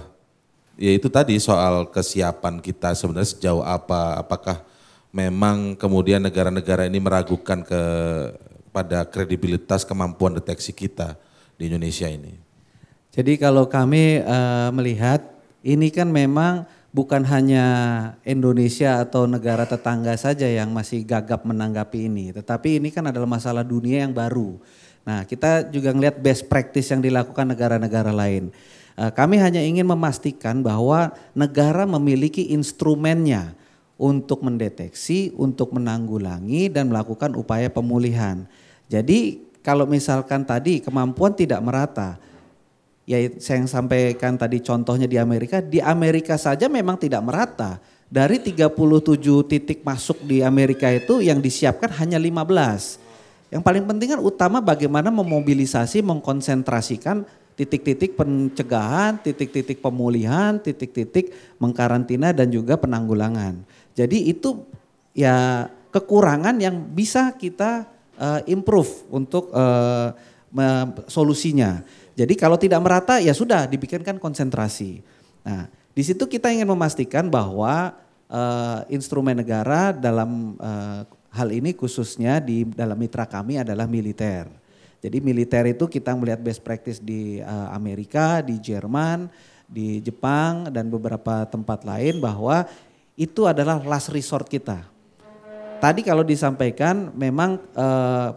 yaitu tadi soal kesiapan kita sebenarnya sejauh apa, apakah memang kemudian negara-negara ini meragukan ke pada kredibilitas kemampuan deteksi kita di Indonesia ini. Jadi kalau kami uh, melihat ini kan memang bukan hanya Indonesia atau negara tetangga saja yang masih gagap menanggapi ini, tetapi ini kan adalah masalah dunia yang baru. Nah, kita juga melihat best practice yang dilakukan negara-negara lain. Eh, kami hanya ingin memastikan bahwa negara memiliki instrumennya untuk mendeteksi, untuk menanggulangi dan melakukan upaya pemulihan. Jadi kalau misalkan tadi kemampuan tidak merata, ya saya yang sampaikan tadi contohnya di Amerika, di Amerika saja memang tidak merata. Dari 37 titik masuk di Amerika itu yang disiapkan hanya 15. Yang paling penting kan utama bagaimana memobilisasi, mengkonsentrasikan titik-titik pencegahan, titik-titik pemulihan, titik-titik mengkarantina dan juga penanggulangan. Jadi itu ya kekurangan yang bisa kita eh, improve untuk eh, solusinya. Jadi kalau tidak merata ya sudah dibikinkan konsentrasi. Nah, di situ kita ingin memastikan bahwa uh, instrumen negara dalam uh, hal ini khususnya di dalam mitra kami adalah militer. Jadi militer itu kita melihat best practice di uh, Amerika, di Jerman, di Jepang dan beberapa tempat lain bahwa itu adalah last resort kita. Tadi kalau disampaikan memang uh,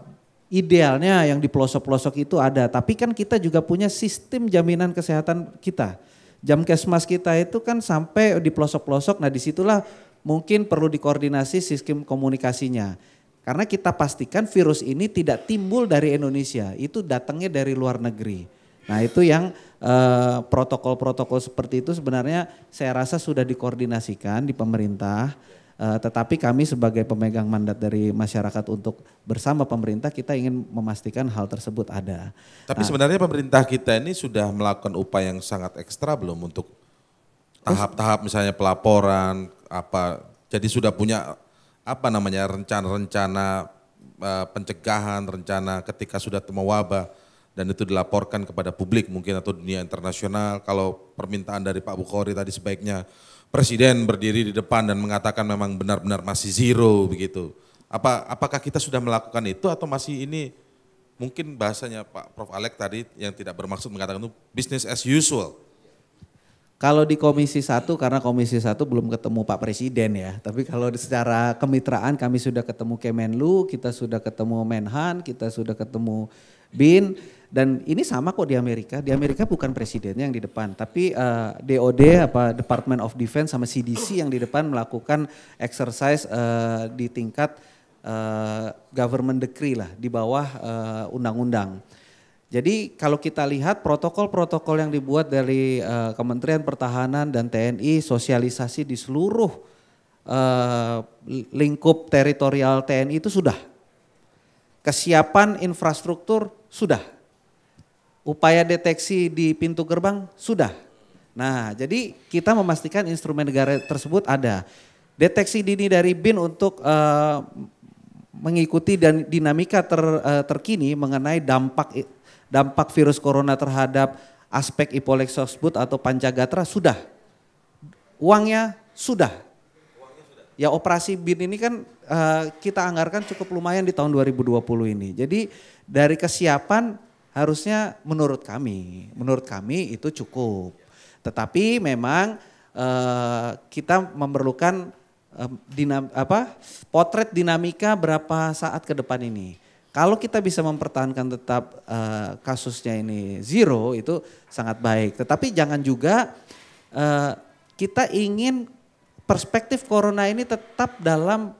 idealnya yang di pelosok-pelosok itu ada, tapi kan kita juga punya sistem jaminan kesehatan kita. Jam kesmas kita itu kan sampai di pelosok-pelosok, nah disitulah mungkin perlu dikoordinasi sistem komunikasinya. Karena kita pastikan virus ini tidak timbul dari Indonesia, itu datangnya dari luar negeri. Nah itu yang eh, protokol-protokol eh, seperti itu sebenarnya saya rasa sudah dikoordinasikan di pemerintah Eh, tetapi kami sebagai pemegang mandat dari masyarakat untuk bersama pemerintah kita ingin memastikan hal tersebut ada. Tapi nah, sebenarnya pemerintah kita ini sudah melakukan upaya yang sangat ekstra belum untuk tahap-tahap misalnya pelaporan apa jadi sudah punya apa namanya rencana-rencana eh, pencegahan, rencana ketika sudah temu wabah dan itu dilaporkan kepada publik mungkin atau dunia internasional kalau permintaan dari Pak Bukhari tadi sebaiknya presiden berdiri di depan dan mengatakan memang benar-benar masih zero begitu. Apa apakah kita sudah melakukan itu atau masih ini mungkin bahasanya Pak Prof Alek tadi yang tidak bermaksud mengatakan itu business as usual. Kalau di Komisi 1 karena Komisi 1 belum ketemu Pak Presiden ya, tapi kalau secara kemitraan kami sudah ketemu Kemenlu, kita sudah ketemu Menhan, kita sudah ketemu BIN dan ini sama kok di Amerika. Di Amerika bukan presidennya yang di depan, tapi uh, eh, DOD apa Department of Defense sama CDC yang di depan melakukan exercise uh, di tingkat uh, government decree lah di bawah undang-undang. Uh, Jadi kalau kita lihat protokol-protokol yang dibuat dari uh, Kementerian Pertahanan dan TNI sosialisasi di seluruh uh, lingkup teritorial TNI itu sudah. Kesiapan infrastruktur sudah upaya deteksi di pintu gerbang sudah. Nah, jadi kita memastikan instrumen negara tersebut ada. Deteksi dini dari BIN untuk uh, mengikuti dan dinamika ter, uh, terkini mengenai dampak dampak virus corona terhadap aspek ipolex Sosbud atau Pancagatra sudah. sudah. Uangnya sudah. Ya operasi BIN ini kan uh, kita anggarkan cukup lumayan di tahun 2020 ini. Jadi dari kesiapan Harusnya menurut kami, menurut kami itu cukup. Tetapi memang uh, kita memerlukan uh, dinam, apa potret dinamika berapa saat ke depan ini. Kalau kita bisa mempertahankan tetap uh, kasusnya ini zero itu sangat baik. Tetapi jangan juga uh, kita ingin perspektif corona ini tetap dalam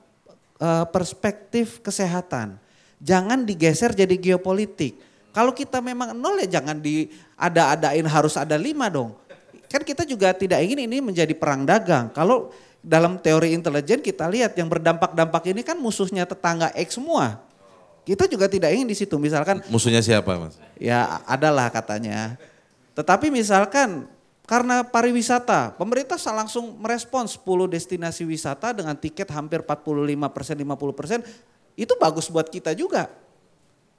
uh, perspektif kesehatan. Jangan digeser jadi geopolitik. Kalau kita memang nol ya jangan di ada adain harus ada lima dong. Kan kita juga tidak ingin ini menjadi perang dagang. Kalau dalam teori intelijen kita lihat yang berdampak-dampak ini kan musuhnya tetangga X semua. Kita juga tidak ingin di situ misalkan. Musuhnya siapa mas? Ya adalah katanya. Tetapi misalkan karena pariwisata, pemerintah langsung merespons 10 destinasi wisata dengan tiket hampir 45 persen, 50 persen. Itu bagus buat kita juga.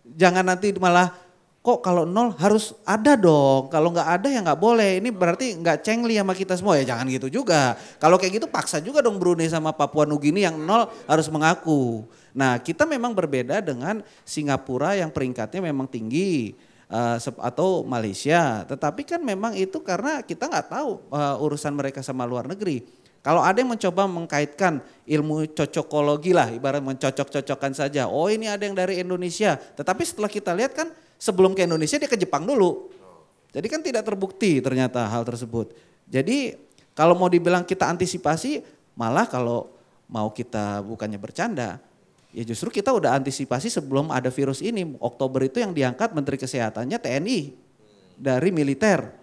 Jangan nanti malah kok kalau nol harus ada dong. Kalau nggak ada ya nggak boleh. Ini berarti nggak cengli sama kita semua ya jangan gitu juga. Kalau kayak gitu paksa juga dong Brunei sama Papua Nugini yang nol harus mengaku. Nah kita memang berbeda dengan Singapura yang peringkatnya memang tinggi. Uh, atau Malaysia, tetapi kan memang itu karena kita nggak tahu uh, urusan mereka sama luar negeri. Kalau ada yang mencoba mengkaitkan ilmu cocokologi lah, ibarat mencocok-cocokkan saja. Oh ini ada yang dari Indonesia, tetapi setelah kita lihat kan sebelum ke Indonesia dia ke Jepang dulu. Jadi kan tidak terbukti ternyata hal tersebut. Jadi kalau mau dibilang kita antisipasi, malah kalau mau kita bukannya bercanda, ya justru kita udah antisipasi sebelum ada virus ini. Oktober itu yang diangkat Menteri Kesehatannya TNI dari militer.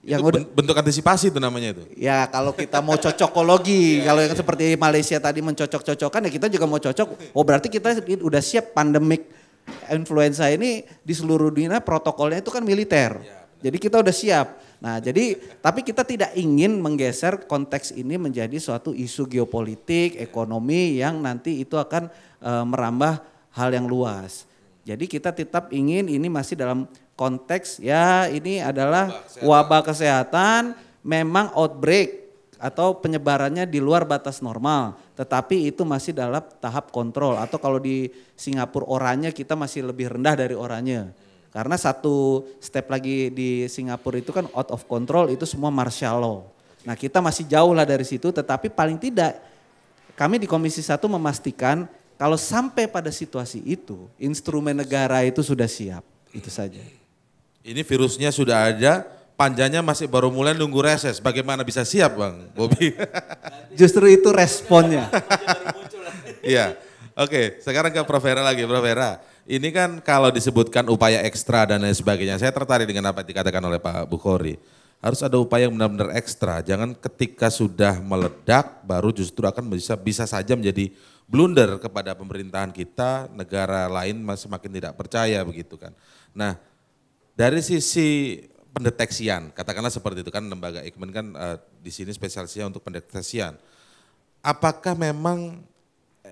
yang udah, bentuk antisipasi itu namanya itu. Ya kalau kita mau cocokologi, iya, iya, kalau yang iya. seperti Malaysia tadi mencocok-cocokkan ya kita juga mau cocok. Oh berarti kita udah siap pandemik influenza ini di seluruh dunia protokolnya itu kan militer. Iya, jadi kita udah siap. Nah, jadi tapi kita tidak ingin menggeser konteks ini menjadi suatu isu geopolitik, iya. ekonomi yang nanti itu akan e, merambah hal yang luas. Jadi kita tetap ingin ini masih dalam konteks ya ini adalah wabah kesehatan memang outbreak atau penyebarannya di luar batas normal, tetapi itu masih dalam tahap kontrol atau kalau di Singapura orangnya kita masih lebih rendah dari orangnya. Karena satu step lagi di Singapura itu kan out of control itu semua martial law. Nah, kita masih jauh lah dari situ tetapi paling tidak kami di Komisi Satu memastikan kalau sampai pada situasi itu instrumen negara itu sudah siap. Itu saja. Ini virusnya sudah ada, Panjangnya masih baru mulai nunggu reses. Bagaimana bisa siap Bang Bobi? Justru itu responnya. Iya. Oke, okay, sekarang ke Prof. Vera lagi. Prof. Vera, ini kan kalau disebutkan upaya ekstra dan lain sebagainya, saya tertarik dengan apa yang dikatakan oleh Pak Bukhari. Harus ada upaya yang benar-benar ekstra. Jangan ketika sudah meledak, baru justru akan bisa bisa saja menjadi blunder kepada pemerintahan kita, negara lain semakin tidak percaya begitu kan. Nah, dari sisi pendeteksian, katakanlah seperti itu kan lembaga Eijkman kan uh, di sini spesialisnya untuk pendeteksian. Apakah memang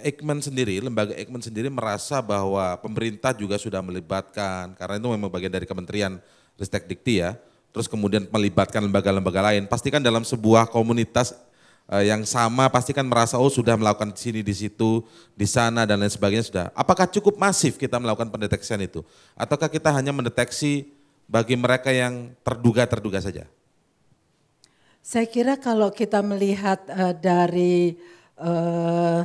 Eijkman sendiri, lembaga Eijkman sendiri merasa bahwa pemerintah juga sudah melibatkan, karena itu memang bagian dari Kementerian Ristek Dikti ya, terus kemudian melibatkan lembaga-lembaga lain, pastikan dalam sebuah komunitas eh, yang sama, pastikan merasa oh sudah melakukan di sini, di situ, di sana dan lain sebagainya sudah. Apakah cukup masif kita melakukan pendeteksian itu? Ataukah kita hanya mendeteksi bagi mereka yang terduga-terduga saja? Saya kira kalau kita melihat uh, dari uh,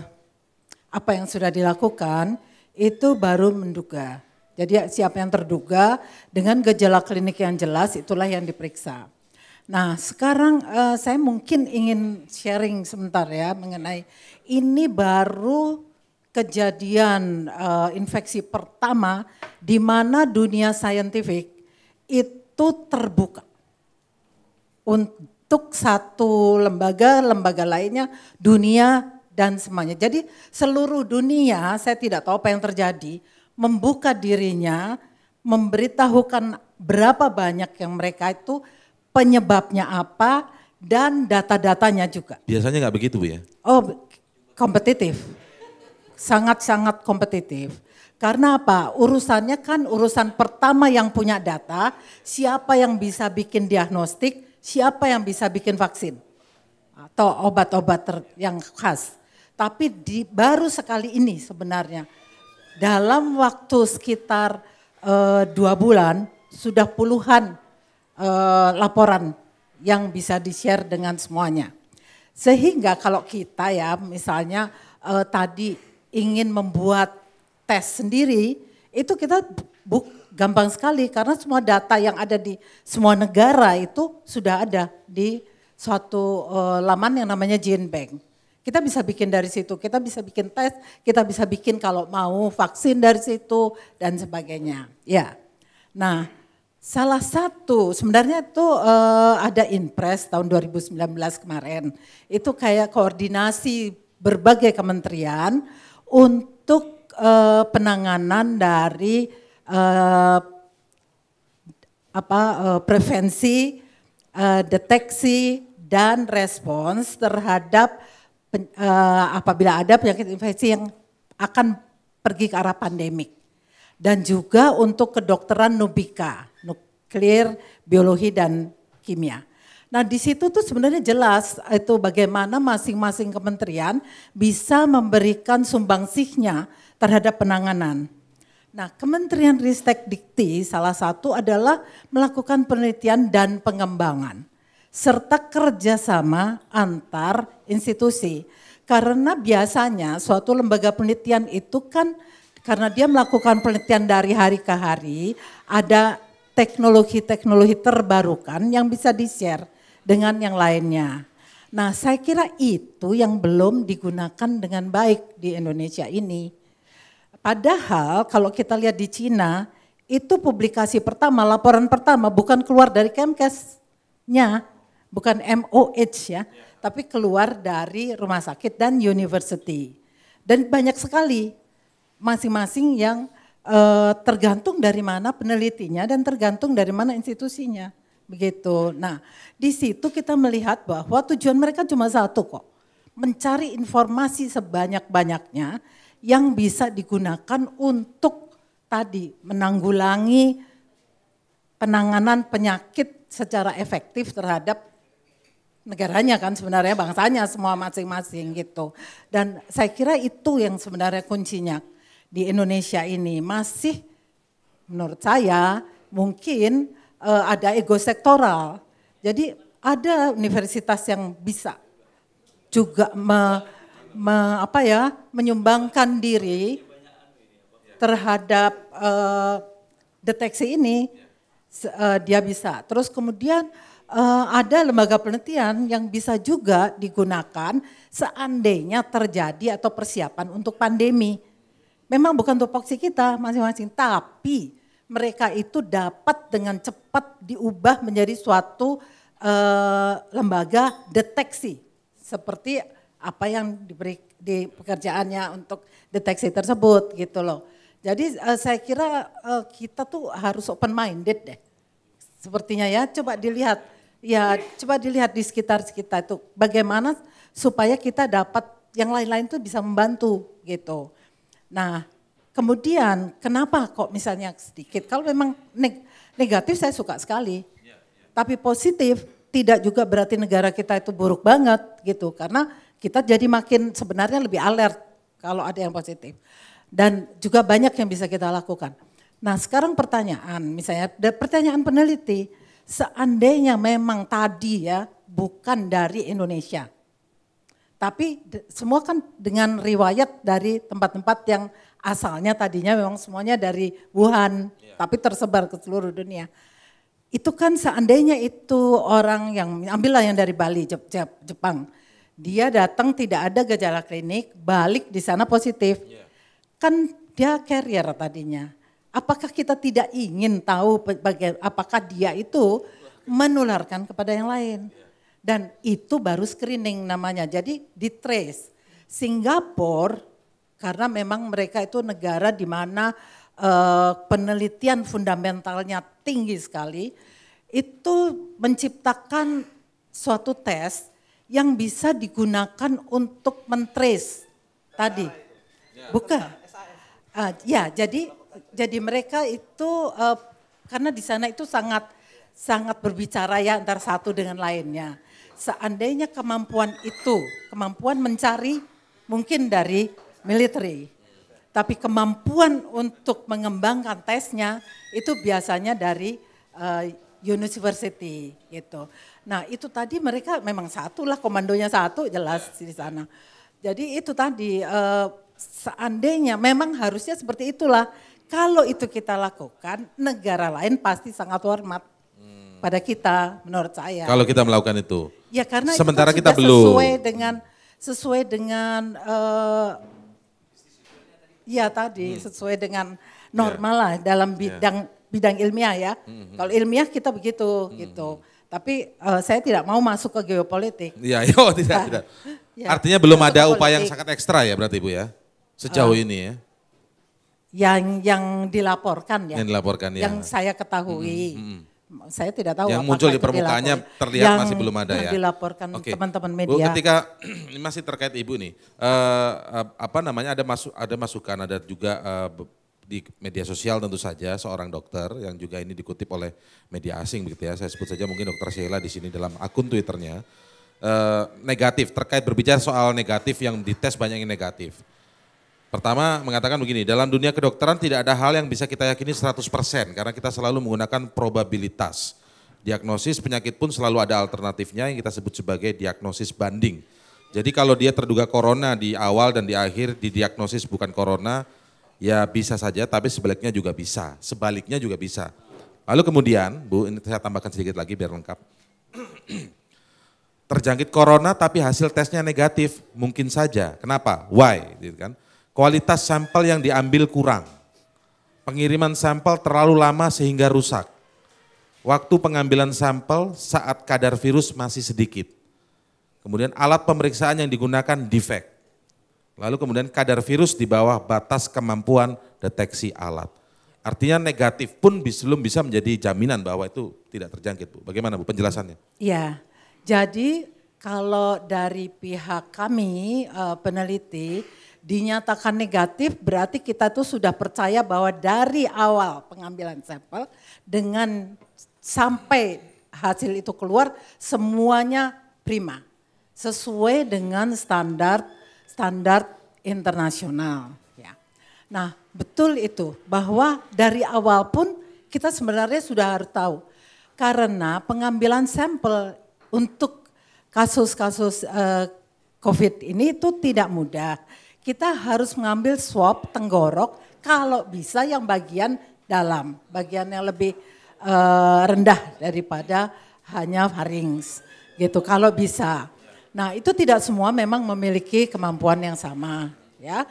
apa yang sudah dilakukan, itu baru menduga. Jadi siapa yang terduga dengan gejala klinik yang jelas itulah yang diperiksa. Nah sekarang uh, saya mungkin ingin sharing sebentar ya mengenai ini baru kejadian uh, infeksi pertama di mana dunia saintifik itu terbuka. Untuk satu lembaga, lembaga lainnya, dunia dan semuanya. Jadi seluruh dunia, saya tidak tahu apa yang terjadi, membuka dirinya, memberitahukan berapa banyak yang mereka itu, penyebabnya apa, dan data-datanya juga. Biasanya nggak begitu Bu ya? Oh, kompetitif. Sangat-sangat kompetitif. Karena apa? Urusannya kan urusan pertama yang punya data, siapa yang bisa bikin diagnostik, siapa yang bisa bikin vaksin atau obat-obat yang khas. Tapi di, baru sekali ini sebenarnya dalam waktu sekitar uh, dua bulan sudah puluhan uh, laporan yang bisa di-share dengan semuanya. Sehingga kalau kita ya misalnya eh, tadi ingin membuat tes sendiri, itu kita buk, gampang sekali karena semua data yang ada di semua negara itu sudah ada di suatu uh, laman yang namanya GenBank. Kita bisa bikin dari situ, kita bisa bikin tes, kita bisa bikin kalau mau vaksin dari situ dan sebagainya. Ya. Nah, salah satu sebenarnya itu uh, ada impres tahun 2019 kemarin. Itu kayak koordinasi berbagai kementerian untuk uh, penanganan dari uh, apa uh, prevensi, uh, deteksi dan respons terhadap pen, uh, apabila ada penyakit infeksi yang akan pergi ke arah pandemik dan juga untuk kedokteran nubika, nuklir, biologi dan kimia. Nah, di situ tuh sebenarnya jelas itu bagaimana masing-masing kementerian bisa memberikan sumbangsihnya terhadap penanganan. Nah, Kementerian Ristek Dikti salah satu adalah melakukan penelitian dan pengembangan serta kerjasama antar institusi. Karena biasanya suatu lembaga penelitian itu kan karena dia melakukan penelitian dari hari ke hari, ada teknologi-teknologi terbarukan yang bisa di-share dengan yang lainnya. Nah, saya kira itu yang belum digunakan dengan baik di Indonesia ini. Padahal kalau kita lihat di Cina, itu publikasi pertama, laporan pertama bukan keluar dari Kemkesnya, bukan MOH ya, yeah. tapi keluar dari rumah sakit dan university. Dan banyak sekali masing-masing yang eh, tergantung dari mana penelitinya dan tergantung dari mana institusinya. Begitu. Nah, di situ kita melihat bahwa tujuan mereka cuma satu kok. Mencari informasi sebanyak-banyaknya yang bisa digunakan untuk tadi menanggulangi penanganan penyakit secara efektif terhadap negaranya kan sebenarnya bangsanya semua masing-masing gitu. Dan saya kira itu yang sebenarnya kuncinya di Indonesia ini masih menurut saya mungkin eh, ada ego sektoral. Jadi ada universitas yang bisa juga me, me, apa ya menyumbangkan diri terhadap uh, deteksi ini uh, dia bisa. Terus kemudian uh, ada lembaga penelitian yang bisa juga digunakan seandainya terjadi atau persiapan untuk pandemi. Memang bukan tupoksi kita masing-masing, tapi mereka itu dapat dengan cepat diubah menjadi suatu uh, lembaga deteksi seperti apa yang diberi di pekerjaannya untuk deteksi tersebut gitu loh. Jadi uh, saya kira uh, kita tuh harus open minded deh. Sepertinya ya coba dilihat ya coba dilihat di sekitar kita itu bagaimana supaya kita dapat yang lain-lain tuh bisa membantu gitu. Nah, kemudian kenapa kok misalnya sedikit kalau memang negatif saya suka sekali. Iya, iya. Tapi positif tidak juga berarti negara kita itu buruk banget gitu karena kita jadi makin sebenarnya lebih alert kalau ada yang positif. Dan juga banyak yang bisa kita lakukan. Nah sekarang pertanyaan misalnya, pertanyaan peneliti, seandainya memang tadi ya bukan dari Indonesia, tapi semua kan dengan riwayat dari tempat-tempat yang asalnya tadinya memang semuanya dari Wuhan, yeah. tapi tersebar ke seluruh dunia. Itu kan seandainya itu orang yang, ambillah yang dari Bali, Jepang, dia datang tidak ada gejala klinik, balik di sana positif. Yeah. Kan dia carrier tadinya. Apakah kita tidak ingin tahu baga- apakah dia itu menularkan kepada yang lain? Iya. Dan itu baru screening namanya. Jadi di trace. Singapura karena memang mereka itu negara di mana uh, penelitian fundamentalnya tinggi sekali, itu menciptakan suatu tes yang bisa digunakan untuk mentrace tadi. Ya. Bukan. Uh, ya, jadi jadi mereka itu uh, karena di sana itu sangat sangat berbicara ya antara satu dengan lainnya. Seandainya kemampuan itu, kemampuan mencari mungkin dari military. Tapi kemampuan untuk mengembangkan tesnya itu biasanya dari uh, University gitu. Nah itu tadi mereka memang satu lah komandonya satu jelas di sana. Jadi itu tadi eh, seandainya memang harusnya seperti itulah. Kalau itu kita lakukan negara lain pasti sangat hormat hmm. pada kita menurut saya. Kalau kita melakukan itu. Ya karena sementara itu kita belum sesuai dengan sesuai dengan uh, ya tadi hmm. sesuai dengan ya. normal yeah. lah dalam ya. bidang yeah bidang ilmiah ya. Hmm, hmm. Kalau ilmiah kita begitu hmm. hmm. gitu. Tapi uh, saya tidak mau masuk ke geopolitik. Iya, yo oh, tidak nah, tidak. Ya, Artinya belum ada politik. upaya yang sangat ekstra ya berarti Bu ya. Sejauh uh, ini ya. Yang yang dilaporkan ya. Yang dilaporkan ya. Yang saya ketahui. mm Hmm saya tidak tahu. Yang muncul di permukaannya terlihat yang masih belum ada ya? yang ya. dilaporkan okay. teman-teman media. Bu, ketika ini masih terkait ibu nih, uh, apa namanya ada masuk ada masukan ada juga uh, di media sosial tentu saja seorang dokter yang juga ini dikutip oleh media asing begitu ya. Saya sebut saja mungkin dokter Sheila di sini dalam akun Twitternya. Eh, negatif terkait berbicara soal negatif yang dites banyak yang negatif. Pertama mengatakan begini, dalam dunia kedokteran tidak ada hal yang bisa kita yakini 100% karena kita selalu menggunakan probabilitas. Diagnosis penyakit pun selalu ada alternatifnya yang kita sebut sebagai diagnosis banding. Jadi kalau dia terduga corona di awal dan di akhir didiagnosis bukan corona, Ya bisa saja, tapi sebaliknya juga bisa. Sebaliknya juga bisa. Lalu kemudian, Bu, ini saya tambahkan sedikit lagi biar lengkap. Terjangkit corona tapi hasil tesnya negatif, mungkin saja. Kenapa? Why? Gitu kan. Kualitas sampel yang diambil kurang. Pengiriman sampel terlalu lama sehingga rusak. Waktu pengambilan sampel saat kadar virus masih sedikit. Kemudian alat pemeriksaan yang digunakan defect Lalu kemudian kadar virus di bawah batas kemampuan deteksi alat. Artinya negatif pun belum bisa menjadi jaminan bahwa itu tidak terjangkit, Bu. Bagaimana Bu penjelasannya? Ya, jadi kalau dari pihak kami eh, peneliti dinyatakan negatif berarti kita tuh sudah percaya bahwa dari awal pengambilan sampel dengan sampai hasil itu keluar semuanya prima. Sesuai dengan standar standar internasional. Ya. Nah, betul itu bahwa dari awal pun kita sebenarnya sudah harus tahu karena pengambilan sampel untuk kasus-kasus uh, COVID ini itu tidak mudah. Kita harus mengambil swab tenggorok kalau bisa yang bagian dalam, bagian yang lebih uh, rendah daripada hanya farings gitu kalau bisa. Nah itu tidak semua memang memiliki kemampuan yang sama ya.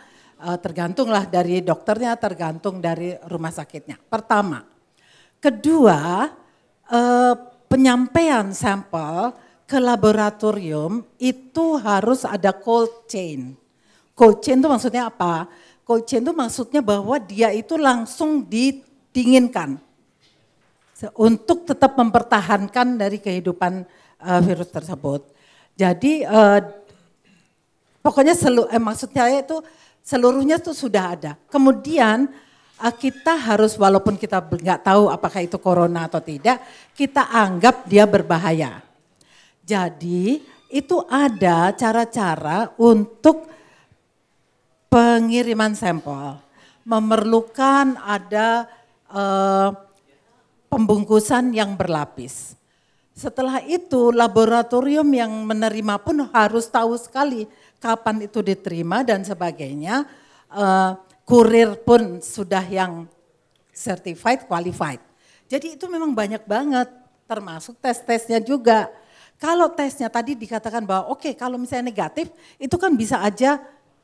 Eh, tergantunglah dari dokternya, tergantung dari rumah sakitnya. Pertama, kedua eh, penyampaian sampel ke laboratorium itu harus ada cold chain. Cold chain itu maksudnya apa? Cold chain itu maksudnya bahwa dia itu langsung didinginkan untuk tetap mempertahankan dari kehidupan eh, virus tersebut. Jadi eh, pokoknya selu, eh, maksud itu seluruhnya itu sudah ada. Kemudian eh, kita harus walaupun kita nggak tahu apakah itu corona atau tidak, kita anggap dia berbahaya. Jadi itu ada cara-cara untuk pengiriman sampel. Memerlukan ada eh, pembungkusan yang berlapis. Setelah itu laboratorium yang menerima pun harus tahu sekali kapan itu diterima dan sebagainya. Uh, kurir pun sudah yang certified, qualified. Jadi itu memang banyak banget termasuk tes-tesnya juga. Kalau tesnya tadi dikatakan bahwa oke okay, kalau misalnya negatif itu kan bisa aja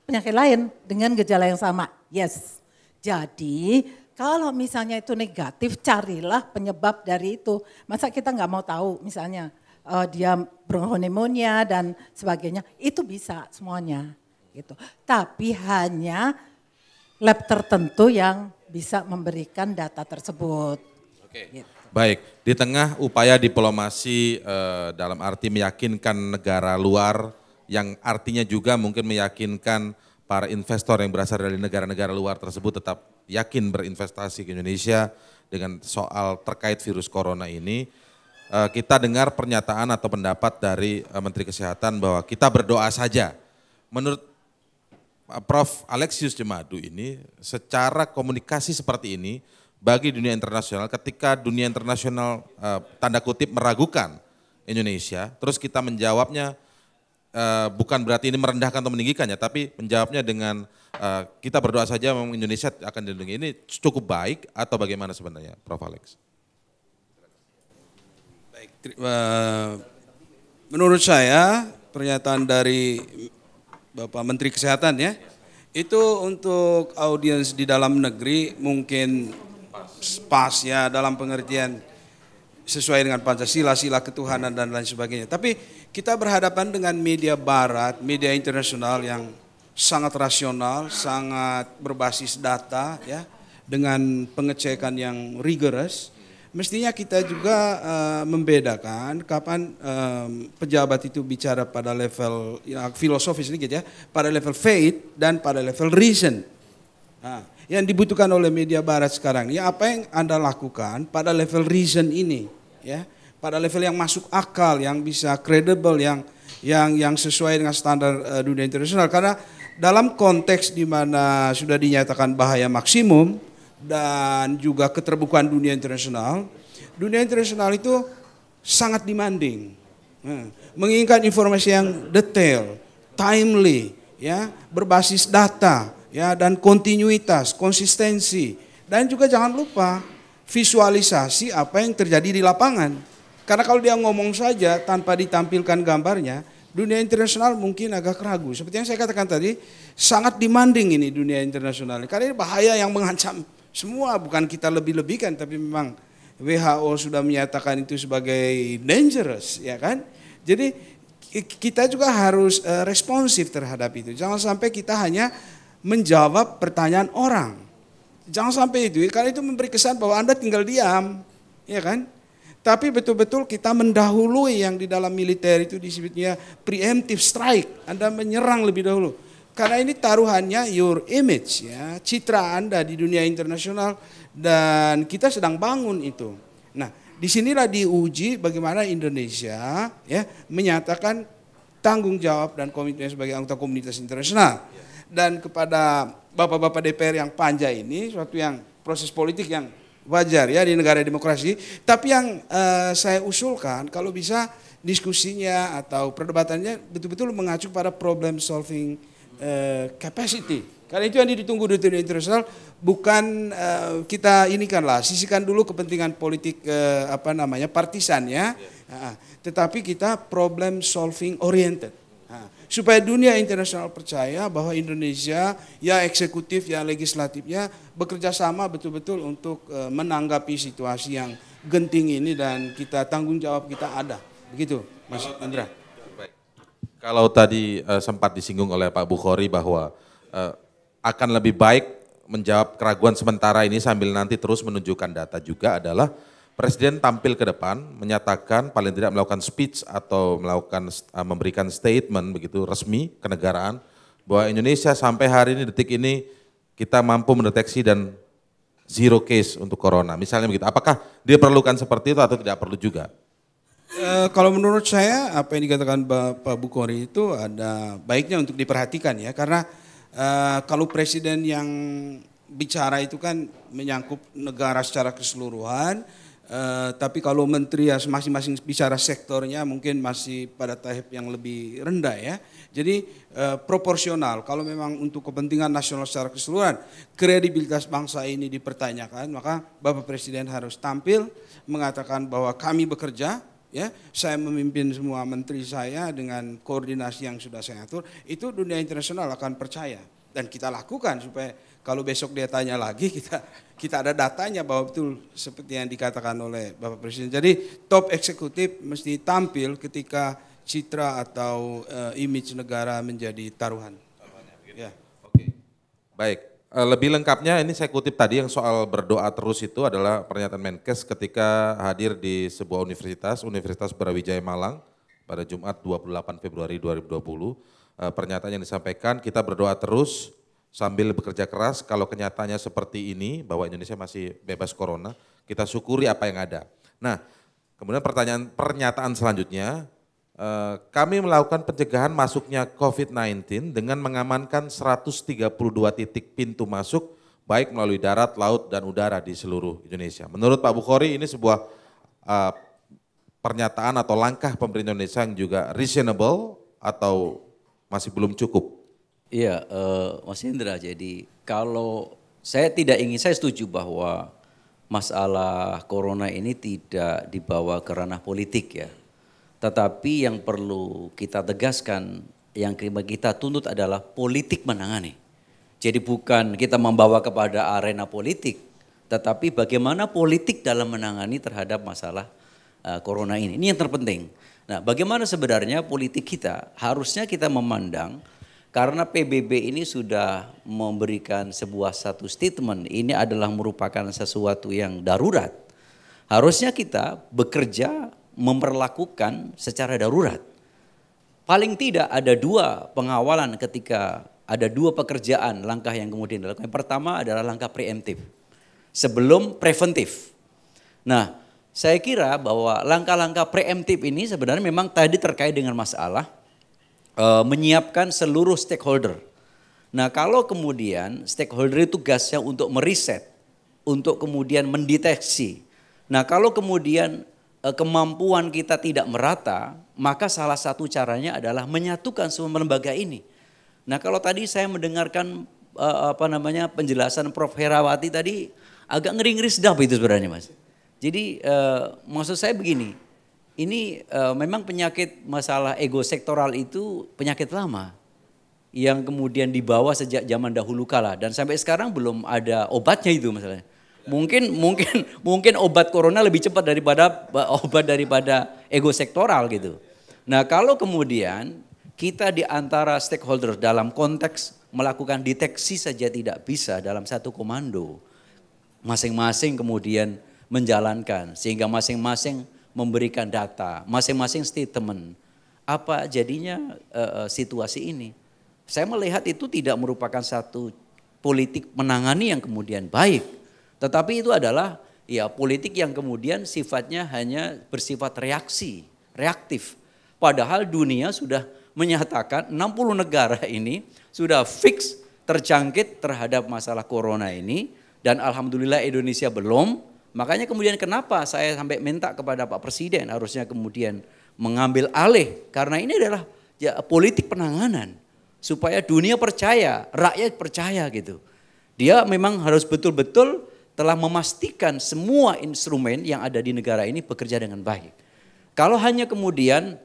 penyakit lain dengan gejala yang sama. Yes. Jadi kalau misalnya itu negatif, carilah penyebab dari itu. Masa kita nggak mau tahu misalnya uh, dia bronchopneumonia dan sebagainya, itu bisa semuanya gitu. Tapi hanya lab tertentu yang bisa memberikan data tersebut. Oke. Gitu. Baik, di tengah upaya diplomasi uh, dalam arti meyakinkan negara luar yang artinya juga mungkin meyakinkan para investor yang berasal dari negara-negara luar tersebut tetap yakin berinvestasi ke Indonesia dengan soal terkait virus corona ini. Eh, kita dengar pernyataan atau pendapat dari eh, Menteri Kesehatan bahwa kita berdoa saja. Menurut eh, Prof. Alexius Jemadu ini secara komunikasi seperti ini bagi dunia internasional ketika dunia internasional tanda kutip meragukan Indonesia, terus kita menjawabnya Eh, bukan berarti ini merendahkan atau meninggikannya, tapi menjawabnya dengan uh, kita berdoa saja memang Indonesia akan dilindungi. Ini cukup baik atau bagaimana sebenarnya, Prof. Alex? Baik, uh, menurut saya pernyataan dari Bapak Menteri Kesehatan ya, itu untuk audiens di dalam negeri mungkin pas ya dalam pengertian sesuai dengan Pancasila, sila ketuhanan dan lain sebagainya. Tapi kita berhadapan dengan media barat, media internasional yang sangat rasional, sangat berbasis data ya, dengan pengecekan yang rigorous. Mestinya kita juga uh, membedakan kapan um, pejabat itu bicara pada level ya, filosofis sedikit ya, pada level faith dan pada level reason. Nah, yang dibutuhkan oleh media barat sekarang, ya apa yang Anda lakukan pada level reason ini? ya pada level yang masuk akal, yang bisa kredibel yang yang yang sesuai dengan standar uh, dunia internasional. Karena dalam konteks di mana sudah dinyatakan bahaya maksimum dan juga keterbukaan dunia internasional, dunia internasional itu sangat demanding, hmm. menginginkan informasi yang detail, timely, ya berbasis data, ya dan kontinuitas, konsistensi, dan juga jangan lupa visualisasi apa yang terjadi di lapangan. Karena kalau dia ngomong saja tanpa ditampilkan gambarnya, dunia internasional mungkin agak ragu. Seperti yang saya katakan tadi, sangat demanding ini dunia internasional. Karena ini bahaya yang mengancam semua, bukan kita lebih-lebihkan, tapi memang WHO sudah menyatakan itu sebagai dangerous, ya kan? Jadi kita juga harus eh, responsif terhadap itu. Jangan sampai kita hanya menjawab pertanyaan orang. Jangan sampai itu, karena itu memberi kesan bahwa Anda tinggal diam, ya kan? Tapi betul-betul kita mendahului yang di dalam militer itu disebutnya preemptive strike. Anda menyerang lebih dahulu. Karena ini taruhannya your image ya, citra Anda di dunia internasional dan kita sedang bangun itu. Nah, disinilah diuji bagaimana Indonesia ya menyatakan tanggung jawab dan komitmen sebagai anggota komunitas internasional dan kepada bapak-bapak DPR yang panjang ini suatu yang proses politik yang wajar ya di negara demokrasi. Tapi yang uh, saya usulkan kalau bisa diskusinya atau perdebatannya betul-betul mengacu pada problem solving uh, capacity. Karena itu yang ditunggu di dunia internasional bukan uh, kita ini kan lah sisihkan dulu kepentingan politik uh, apa namanya partisannya, yeah. Iya. uh, tetapi kita problem solving oriented. Nah, supaya dunia internasional percaya bahwa Indonesia ya eksekutif ya legislatifnya bekerja sama betul-betul untuk eh, menanggapi situasi yang genting ini dan kita tanggung jawab kita ada begitu Mas Indra Andra. Kalau tadi uh, sempat disinggung oleh Pak Bukhari bahwa uh, akan lebih baik menjawab keraguan sementara ini sambil nanti terus menunjukkan data juga adalah Presiden tampil ke depan menyatakan paling tidak melakukan speech atau melakukan uh, memberikan statement begitu resmi kenegaraan bahwa Indonesia sampai hari ini detik ini kita mampu mendeteksi dan zero case untuk corona. Misalnya begitu. Apakah dia perlukan seperti itu atau tidak perlu juga? E, kalau menurut saya apa yang dikatakan Bapak Bukhari itu ada baiknya untuk diperhatikan ya karena e, kalau presiden yang bicara itu kan menyangkut negara secara keseluruhan Eh, tapi kalau menteri ya masing-masing bicara sektornya mungkin masih pada tahap yang lebih rendah ya. Jadi uh, proporsional. Kalau memang untuk kepentingan nasional secara keseluruhan, kredibilitas bangsa ini dipertanyakan, maka Bapak Presiden harus tampil mengatakan bahwa kami bekerja ya saya memimpin semua menteri saya dengan koordinasi yang sudah saya atur itu dunia internasional akan percaya dan kita lakukan supaya kalau besok dia tanya lagi kita kita ada datanya bahwa betul seperti yang dikatakan oleh Bapak Presiden. Jadi top eksekutif mesti tampil ketika citra atau uh, image negara menjadi taruhan. Ya. Oke. Baik. Eh, lebih lengkapnya ini saya kutip tadi yang soal berdoa terus itu adalah pernyataan Menkes ketika hadir di sebuah universitas, Universitas Brawijaya Malang pada Jumat 28 Februari 2020. Eh, pernyataan yang disampaikan kita berdoa terus sambil bekerja keras kalau kenyataannya seperti ini bahwa Indonesia masih bebas corona, kita syukuri apa yang ada. Nah, kemudian pertanyaan pernyataan selanjutnya eh, kami melakukan pencegahan masuknya COVID-19 dengan mengamankan 132 titik pintu masuk baik melalui darat, laut, dan udara di seluruh Indonesia. Menurut Pak Bukhari ini sebuah uh, pernyataan atau langkah pemerintah Indonesia yang juga reasonable atau masih belum cukup? Iya, uh, Mas Indra. Jadi kalau saya tidak ingin, saya setuju bahwa masalah corona ini tidak dibawa ke ranah politik ya. Tetapi yang perlu kita tegaskan, yang kita tuntut adalah politik menangani. Jadi bukan kita membawa kepada arena politik, tetapi bagaimana politik dalam menangani terhadap masalah uh, corona ini. Ini yang terpenting. Nah, bagaimana sebenarnya politik kita? Harusnya kita memandang karena PBB ini sudah memberikan sebuah satu statement, ini adalah merupakan sesuatu yang darurat. Harusnya kita bekerja memperlakukan secara darurat. Paling tidak ada dua pengawalan ketika ada dua pekerjaan langkah yang kemudian dilakukan. Yang pertama adalah langkah preemptif sebelum preventif. Nah, saya kira bahwa langkah-langkah preemptif ini sebenarnya memang tadi terkait dengan masalah uh, menyiapkan seluruh stakeholder. Nah, kalau kemudian stakeholder itu tugasnya untuk meriset, untuk kemudian mendeteksi. Nah, kalau kemudian uh, kemampuan kita tidak merata, maka salah satu caranya adalah menyatukan semua lembaga ini. Nah, kalau tadi saya mendengarkan uh, apa namanya penjelasan Prof Herawati tadi agak ngeri-ngeri sedap itu sebenarnya, Mas. Jadi uh, maksud saya begini, ini uh, memang penyakit masalah ego sektoral itu penyakit lama yang kemudian dibawa sejak zaman dahulu kala dan sampai sekarang belum ada obatnya itu masalahnya. Mungkin mungkin mungkin obat corona lebih cepat daripada obat daripada ego sektoral gitu. Nah, kalau kemudian kita di antara stakeholder dalam konteks melakukan deteksi saja tidak bisa dalam satu komando masing-masing kemudian menjalankan sehingga masing-masing memberikan data, masing-masing statement. Apa jadinya uh, situasi ini? Saya melihat itu tidak merupakan satu politik menangani yang kemudian baik, tetapi itu adalah ya politik yang kemudian sifatnya hanya bersifat reaksi, reaktif. Padahal dunia sudah menyatakan 60 negara ini sudah fix terjangkit terhadap masalah corona ini dan alhamdulillah Indonesia belum Makanya kemudian kenapa saya sampai minta kepada Pak Presiden harusnya kemudian mengambil alih karena ini adalah ya, politik penanganan supaya dunia percaya, rakyat percaya gitu. Dia memang harus betul-betul telah memastikan semua instrumen yang ada di negara ini bekerja dengan baik. Kalau hanya kemudian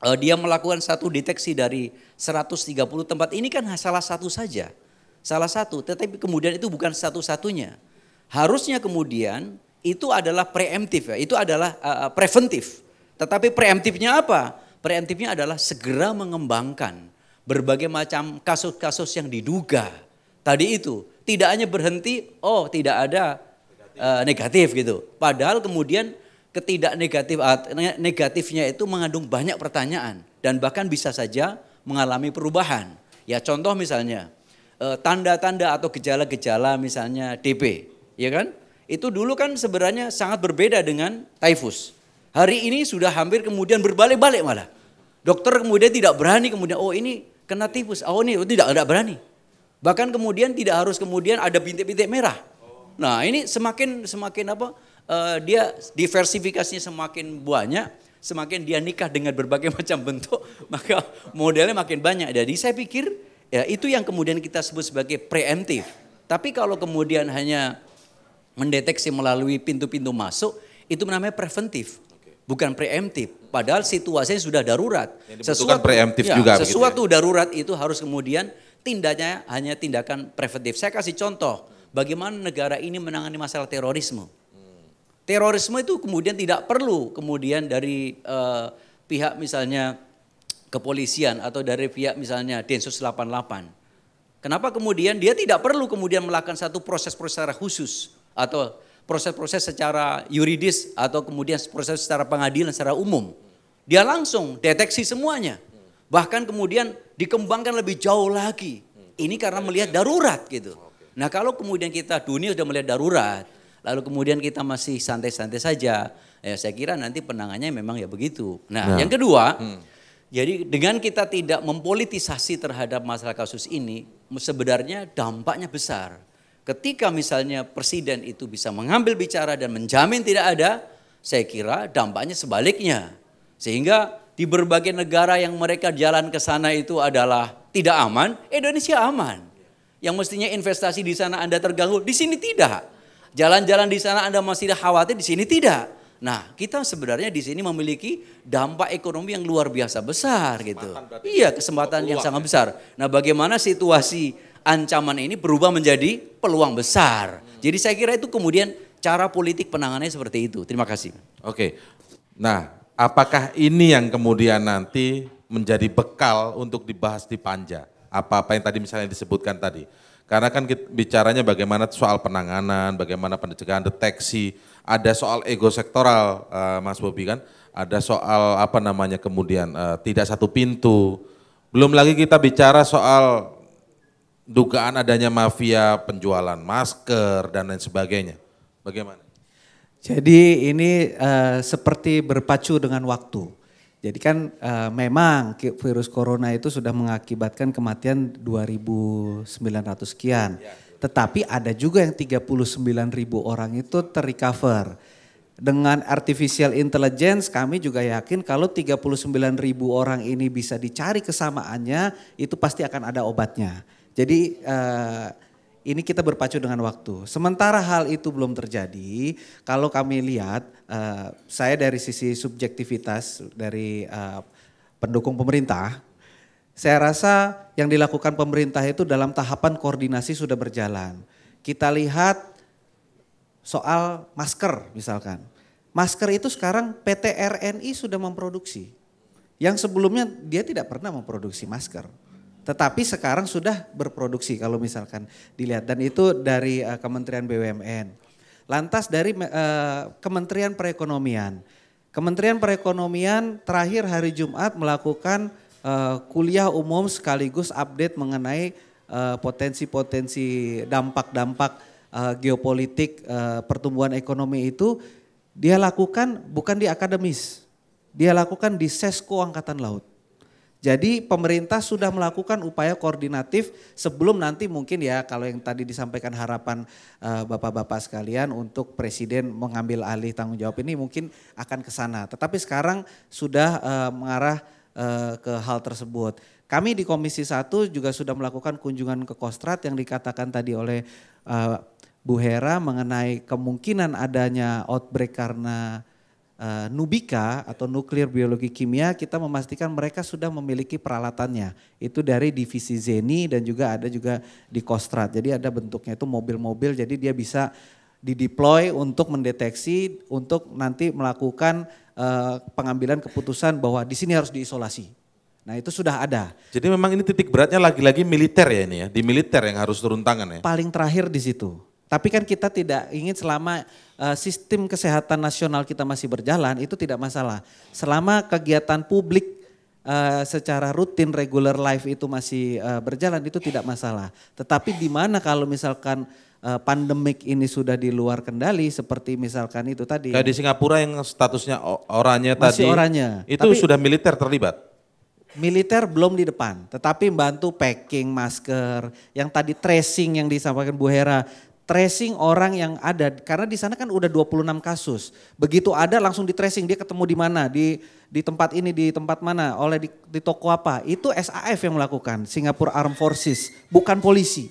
eh, dia melakukan satu deteksi dari 130 tempat ini kan salah satu saja. Salah satu, tetapi kemudian itu bukan satu-satunya. Harusnya kemudian itu adalah preemptif ya, itu adalah uh, preventif. Tetapi preemptifnya apa? Preemptifnya adalah segera mengembangkan berbagai macam kasus-kasus yang diduga. Tadi itu tidak hanya berhenti, oh tidak ada uh, negatif gitu. Padahal kemudian ketidak negatif negatifnya itu mengandung banyak pertanyaan dan bahkan bisa saja mengalami perubahan. Ya contoh misalnya tanda-tanda atau gejala-gejala misalnya DP ya kan? Itu dulu kan sebenarnya sangat berbeda dengan typhus. Hari ini sudah hampir kemudian berbalik-balik malah. Dokter kemudian tidak berani kemudian oh ini kena typhus, oh ini tidak tidak berani. Bahkan kemudian tidak harus kemudian ada bintik-bintik merah. Nah, ini semakin semakin apa? Uh, dia diversifikasinya semakin banyak, semakin dia nikah dengan berbagai macam bentuk, maka modelnya makin banyak. Jadi saya pikir ya itu yang kemudian kita sebut sebagai preemptif. Tapi kalau kemudian hanya mendeteksi melalui pintu-pintu masuk itu namanya preventif bukan preemptif. Padahal situasinya sudah darurat. Sesuatu preemptif ya, juga. Sesuatu ya. darurat itu harus kemudian tindaknya hanya tindakan preventif. Saya kasih contoh bagaimana negara ini menangani masalah terorisme. Hmm. Terorisme itu kemudian tidak perlu kemudian dari uh, pihak misalnya kepolisian atau dari pihak misalnya Densus 88. Kenapa kemudian dia tidak perlu kemudian melakukan satu proses-proses secara khusus atau proses-proses secara yuridis atau kemudian proses secara pengadilan secara umum. Dia langsung deteksi semuanya. Bahkan kemudian dikembangkan lebih jauh lagi. Ini karena melihat darurat gitu. Nah kalau kemudian kita dunia sudah melihat darurat, lalu kemudian kita masih santai-santai saja, ya saya kira nanti penangannya memang ya begitu. Nah, nah. yang kedua, hmm. jadi dengan kita tidak mempolitisasi terhadap masalah kasus ini, sebenarnya dampaknya besar ketika misalnya presiden itu bisa mengambil bicara dan menjamin tidak ada, saya kira dampaknya sebaliknya. Sehingga di berbagai negara yang mereka jalan ke sana itu adalah tidak aman, Indonesia aman. Yang mestinya investasi di sana Anda terganggu, di sini tidak. Jalan-jalan di sana Anda masih khawatir, di sini tidak. Nah, kita sebenarnya di sini memiliki dampak ekonomi yang luar biasa besar gitu. kesempatan gitu. Iya, kesempatan yang sangat ya. besar. Nah, bagaimana situasi ancaman ini berubah menjadi peluang besar. Jadi saya kira itu kemudian cara politik penanganannya seperti itu. Terima kasih. Oke. Nah, apakah ini yang kemudian nanti menjadi bekal untuk dibahas di Panja? Apa-apa yang tadi misalnya disebutkan tadi? Karena kan kita, bicaranya bagaimana soal penanganan, bagaimana pencegahan, deteksi, ada soal ego sektoral, uh, Mas Bobi kan, ada soal apa namanya kemudian uh, tidak satu pintu. Belum lagi kita bicara soal dugaan adanya mafia penjualan masker dan lain sebagainya. Bagaimana? Jadi ini uh, seperti berpacu dengan waktu. Jadi kan uh, memang virus corona itu sudah mengakibatkan kematian 2.900 sekian. Iya. Tetapi ada juga yang 39.000 orang itu terrecover. Dengan artificial intelligence kami juga yakin kalau 39.000 orang ini bisa dicari kesamaannya itu pasti akan ada obatnya. Jadi uh, ini kita berpacu dengan waktu. Sementara hal itu belum terjadi, kalau kami lihat, uh, saya dari sisi subjektivitas dari uh, pendukung pemerintah, saya rasa yang dilakukan pemerintah itu dalam tahapan koordinasi sudah berjalan. Kita lihat soal masker misalkan. Masker itu sekarang PT RNI sudah memproduksi. Yang sebelumnya dia tidak pernah memproduksi masker. Tetapi sekarang sudah berproduksi kalau misalkan dilihat dan itu dari uh, Kementerian BUMN. Lantas dari uh, Kementerian Perekonomian. Kementerian Perekonomian terakhir hari Jumat melakukan uh, kuliah umum sekaligus update mengenai potensi-potensi uh, dampak-dampak uh, geopolitik uh, pertumbuhan ekonomi itu dia lakukan bukan di akademis. Dia lakukan di Sesko Angkatan Laut. Jadi pemerintah sudah melakukan upaya koordinatif sebelum nanti mungkin ya kalau yang tadi disampaikan harapan eh, bapak-bapak uh, sekalian untuk presiden mengambil alih tanggung jawab ini mungkin akan ke sana. Tetapi sekarang sudah uh, mengarah uh, ke hal tersebut. Kami di Komisi 1 juga sudah melakukan kunjungan ke Kostrat yang dikatakan tadi oleh Bu Hera mengenai kemungkinan adanya outbreak karena uh, eh, Nubika atau Nuklir Biologi Kimia kita memastikan mereka sudah memiliki peralatannya. Itu dari divisi Zeni dan juga ada juga di Kostrad. Jadi ada bentuknya itu mobil-mobil jadi dia bisa dideploy untuk mendeteksi untuk nanti melakukan uh, pengambilan keputusan bahwa di sini harus diisolasi. Nah itu sudah ada. Jadi memang ini titik beratnya lagi-lagi militer ya ini ya, di militer yang harus turun tangan ya? Paling terakhir di situ tapi kan kita tidak ingin selama eh, sistem kesehatan nasional kita masih berjalan itu tidak masalah. Selama kegiatan publik eh, secara rutin regular life itu masih eh, berjalan itu tidak masalah. Tetapi di mana kalau misalkan pandemik ini sudah di luar kendali seperti misalkan itu tadi. Kayak di Singapura yang statusnya orangnya tadi. orangnya. Itu Tapi, sudah militer terlibat militer belum di depan, tetapi membantu packing masker, yang tadi tracing yang disampaikan Bu Hera, tracing orang yang ada karena di sana kan udah 26 kasus. Begitu ada langsung di tracing dia ketemu di mana, di di tempat ini, di tempat mana, oleh di, di toko apa. Itu SAF yang melakukan, Singapore Armed Forces, bukan polisi.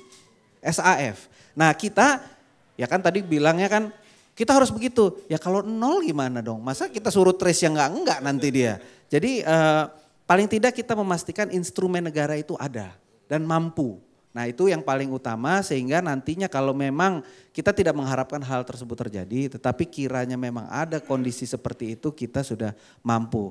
SAF. Nah, kita ya kan tadi bilangnya kan kita harus begitu. Ya kalau nol gimana dong? Masa kita suruh trace yang enggak enggak nanti dia. Jadi eh, paling tidak kita memastikan instrumen negara itu ada dan mampu Nah itu yang paling utama sehingga nantinya kalau memang kita tidak mengharapkan hal tersebut terjadi tetapi kiranya memang ada kondisi seperti itu kita sudah mampu.